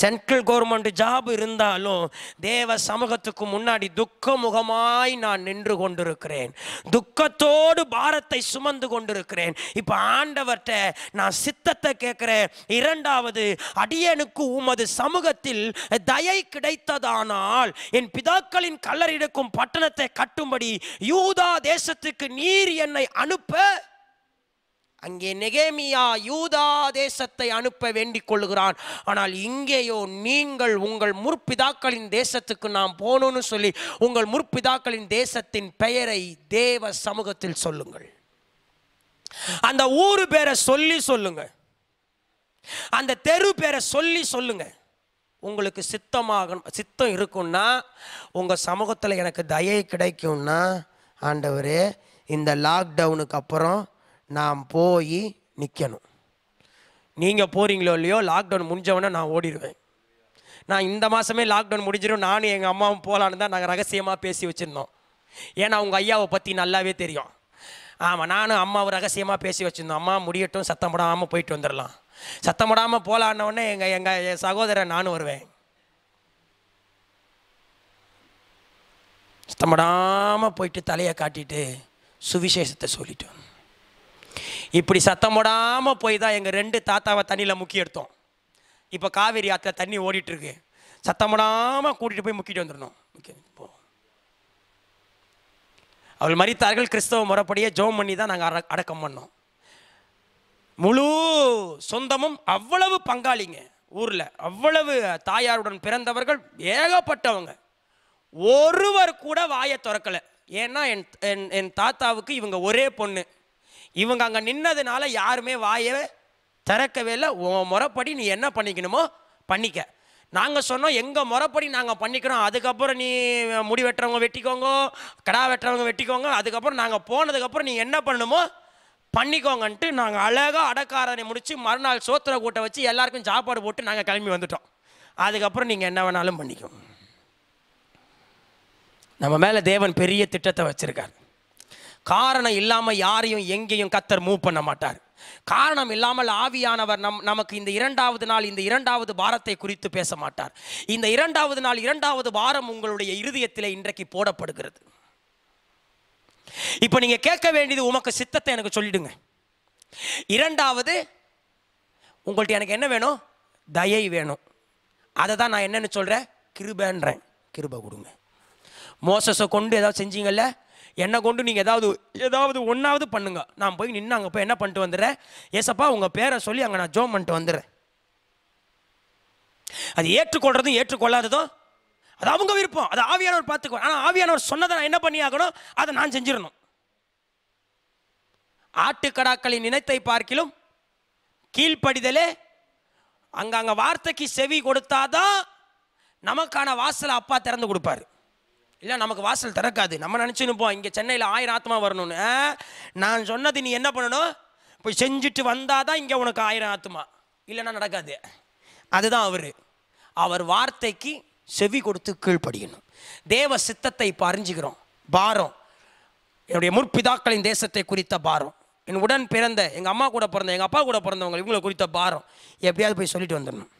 சென்ட்ரல் கவர்மெண்ட் ஜாப் இருந்தாலும் தேவ சமூகத்துக்கு முன்னாடி துக்க முகமாய் நான் நின்று கொண்டிருக்கிறேன் துக்கத்தோடு பாரத்தை சுமந்து கொண்டிருக்கிறேன் இப்போ ஆண்டவர்கிட்ட நான் சித்தத்தை கேட்குறேன் இரண்டாவது அடியனுக்கு உமது சமூகத்தில் தயை கிடைத்ததானால் என் பிதாக்களின் எடுக்கும் பட்டணத்தை கட்டும்படி யூதா தேசத்துக்கு நீர் என்னை அனுப்ப அங்கே நெகேமியா யூதா தேசத்தை அனுப்ப வேண்டிக் கொள்கிறான் ஆனால் இங்கேயோ நீங்கள் உங்கள் முற்பிதாக்களின் தேசத்துக்கு நாம் போகணும்னு சொல்லி உங்கள் முற்பிதாக்களின் தேசத்தின் பெயரை தேவ சமூகத்தில் சொல்லுங்கள் அந்த ஊர் பேரை சொல்லி சொல்லுங்க அந்த தெரு பேரை சொல்லி சொல்லுங்க உங்களுக்கு சித்தமாக சித்தம் இருக்கும்னா உங்கள் சமூகத்தில் எனக்கு தயை கிடைக்கும்னா ஆண்டவரே இந்த லாக்டவுனுக்கு அப்புறம் நான் போய் நிற்கணும் நீங்கள் போகிறீங்களோ இல்லையோ லாக்டவுன் முடிஞ்சவொடனே நான் ஓடிடுவேன் நான் இந்த மாதமே லாக்டவுன் முடிஞ்சிடும் நானும் எங்கள் அம்மாவும் போகலான்னு தான் நாங்கள் ரகசியமாக பேசி வச்சுருந்தோம் ஏன்னா உங்கள் ஐயாவை பற்றி நல்லாவே தெரியும் ஆமாம் நானும் அம்மாவை ரகசியமாக பேசி வச்சுருந்தோம் அம்மா முடியட்டும் சத்தம் போடாமல் போயிட்டு வந்துடலாம் சத்தம் போடாமல் போகலான்னொடனே எங்கள் எங்கள் சகோதரன் நானும் வருவேன் சத்தம் போயிட்டு தலையை காட்டிட்டு சுவிசேஷத்தை சொல்லிட்டோம் இப்படி சத்தம் போடாமல் போய் தான் எங்கள் ரெண்டு தாத்தாவை தண்ணியில் முக்கி எடுத்தோம் இப்போ காவேரி ஆற்றுல தண்ணி ஓடிட்டுருக்கு சத்தம் போடாமல் கூட்டிகிட்டு போய் முக்கிட்டு வந்துடணும் முக்கிய போ அவள் மறித்தார்கள் கிறிஸ்தவ முறைப்படியே ஜோம் பண்ணி தான் நாங்கள் அடக்கம் பண்ணோம் முழு சொந்தமும் அவ்வளவு பங்காளிங்க ஊரில் அவ்வளவு தாயாருடன் பிறந்தவர்கள் ஏகப்பட்டவங்க ஒருவர் கூட வாயை திறக்கலை ஏன்னா என் என் தாத்தாவுக்கு இவங்க ஒரே பொண்ணு இவங்க அங்கே நின்னதுனால யாருமே வாயவே திறக்கவே இல்லை உன் முறைப்படி நீ என்ன பண்ணிக்கணுமோ பண்ணிக்க நாங்கள் சொன்னோம் எங்கள் முறைப்படி நாங்கள் பண்ணிக்கிறோம் அதுக்கப்புறம் நீ முடி வெட்டுறவங்க வெட்டிக்கோங்க கடா வெட்டுறவங்க வெட்டிக்கோங்க அதுக்கப்புறம் நாங்கள் போனதுக்கப்புறம் நீ என்ன பண்ணணுமோ பண்ணிக்கோங்கன்ட்டு நாங்கள் அழகாக அடக்காரனை முடித்து மறுநாள் சோத்திர கூட்டை வச்சு எல்லாருக்கும் சாப்பாடு போட்டு நாங்கள் கிளம்பி வந்துட்டோம் அதுக்கப்புறம் நீங்கள் என்ன வேணாலும் பண்ணிக்கோங்க நம்ம மேலே தேவன் பெரிய திட்டத்தை வச்சுருக்கார் காரணம் இல்லாமல் யாரையும் எங்கேயும் கத்தர் மூவ் பண்ண மாட்டார் காரணம் இல்லாமல் ஆவியானவர் நம் நமக்கு இந்த இரண்டாவது நாள் இந்த இரண்டாவது பாரத்தை குறித்து பேச மாட்டார் இந்த இரண்டாவது நாள் இரண்டாவது பாரம் உங்களுடைய இருதயத்தில் இன்றைக்கு போடப்படுகிறது இப்போ நீங்கள் கேட்க வேண்டியது உமக்கு சித்தத்தை எனக்கு சொல்லிடுங்க இரண்டாவது உங்கள்கிட்ட எனக்கு என்ன வேணும் தயை வேணும் அதை தான் நான் என்னென்னு சொல்கிறேன் கிருபன்றேன் கிருபை கொடுங்க மோசஸை கொண்டு ஏதாவது செஞ்சீங்கல்ல என்னை கொண்டு நீங்கள் ஏதாவது ஏதாவது ஒன்றாவது பண்ணுங்க நான் போய் நின்று அங்கே போய் என்ன பண்ணிட்டு வந்துடுறேன் ஏசப்பா உங்கள் பேரை சொல்லி அங்கே நான் ஜோம் பண்ணிட்டு வந்துடுறேன் அது ஏற்றுக்கொள்றதும் ஏற்றுக்கொள்ளாததும் அது அவங்க விருப்பம் அது ஆவியானவர் பார்த்துக்கோ ஆனால் ஆவியானவர் சொன்னதை நான் என்ன பண்ணி ஆகணும் அதை நான் செஞ்சிடணும் ஆட்டுக்கடாக்களின் நினைத்தை பார்க்கிலும் கீழ்ப்படிதலே அங்கே அங்கே வார்த்தைக்கு செவி கொடுத்தாதான் நமக்கான வாசலை அப்பா திறந்து கொடுப்பாரு இல்லை நமக்கு வாசல் திறக்காது நம்ம நினச்சி நிற்போம் இங்கே சென்னையில் ஆயிரம் ஆத்மா வரணும்னு நான் சொன்னது நீ என்ன பண்ணணும் போய் செஞ்சுட்டு வந்தால் தான் இங்கே உனக்கு ஆயிரம் ஆத்மா இல்லைன்னா நடக்காது அதுதான் அவர் அவர் வார்த்தைக்கு செவி கொடுத்து கீழ்ப்படியணும் தேவ சித்தத்தை இப்போ அறிஞ்சுக்கிறோம் பாரம் என்னுடைய முற்பிதாக்களின் தேசத்தை குறித்த பாரம் என் உடன் பிறந்த எங்கள் அம்மா கூட பிறந்த எங்கள் அப்பா கூட பிறந்தவங்க இவங்களை குறித்த பாரம் எப்படியாவது போய் சொல்லிட்டு வந்துடணும்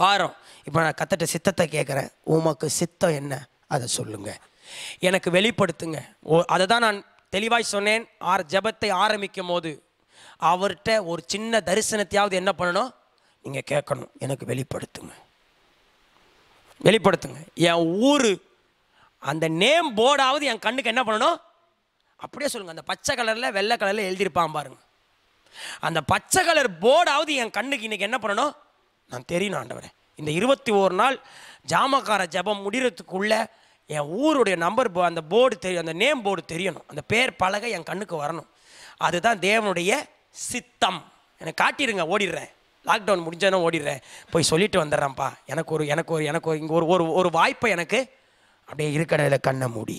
பாரம் இப்போ நான் கத்தட்ட சித்தத்தை கேட்குறேன் உமக்கு சித்தம் என்ன அதை சொல்லுங்கள் எனக்கு வெளிப்படுத்துங்க ஓ அதை தான் நான் தெளிவாய் சொன்னேன் ஆர் ஜபத்தை ஆரம்பிக்கும் போது அவர்கிட்ட ஒரு சின்ன தரிசனத்தையாவது என்ன பண்ணணும் நீங்கள் கேட்கணும் எனக்கு வெளிப்படுத்துங்க வெளிப்படுத்துங்க என் ஊர் அந்த நேம் போர்டாவது என் கண்ணுக்கு என்ன பண்ணணும் அப்படியே சொல்லுங்கள் அந்த பச்சை கலரில் வெள்ளை கலரில் எழுதியிருப்பான் பாருங்க அந்த பச்சை கலர் போர்டாவது என் கண்ணுக்கு இன்றைக்கி என்ன பண்ணணும் நான் தெரியணும் ஆண்டவரேன் இந்த இருபத்தி ஓரு நாள் ஜாமக்கார ஜபம் முடிகிறதுக்குள்ளே என் ஊருடைய நம்பர் அந்த போர்டு தெரியும் அந்த நேம் போர்டு தெரியணும் அந்த பேர் பலகை என் கண்ணுக்கு வரணும் அதுதான் தேவனுடைய சித்தம் எனக்கு காட்டிடுங்க ஓடிடுறேன் லாக்டவுன் முடிஞ்சதுனா ஓடிடுறேன் போய் சொல்லிட்டு வந்துடுறேன்ப்பா எனக்கு ஒரு எனக்கு ஒரு எனக்கு ஒரு இங்கே ஒரு ஒரு ஒரு வாய்ப்பை எனக்கு அப்படியே இருக்கடையில் கண்ணை மூடி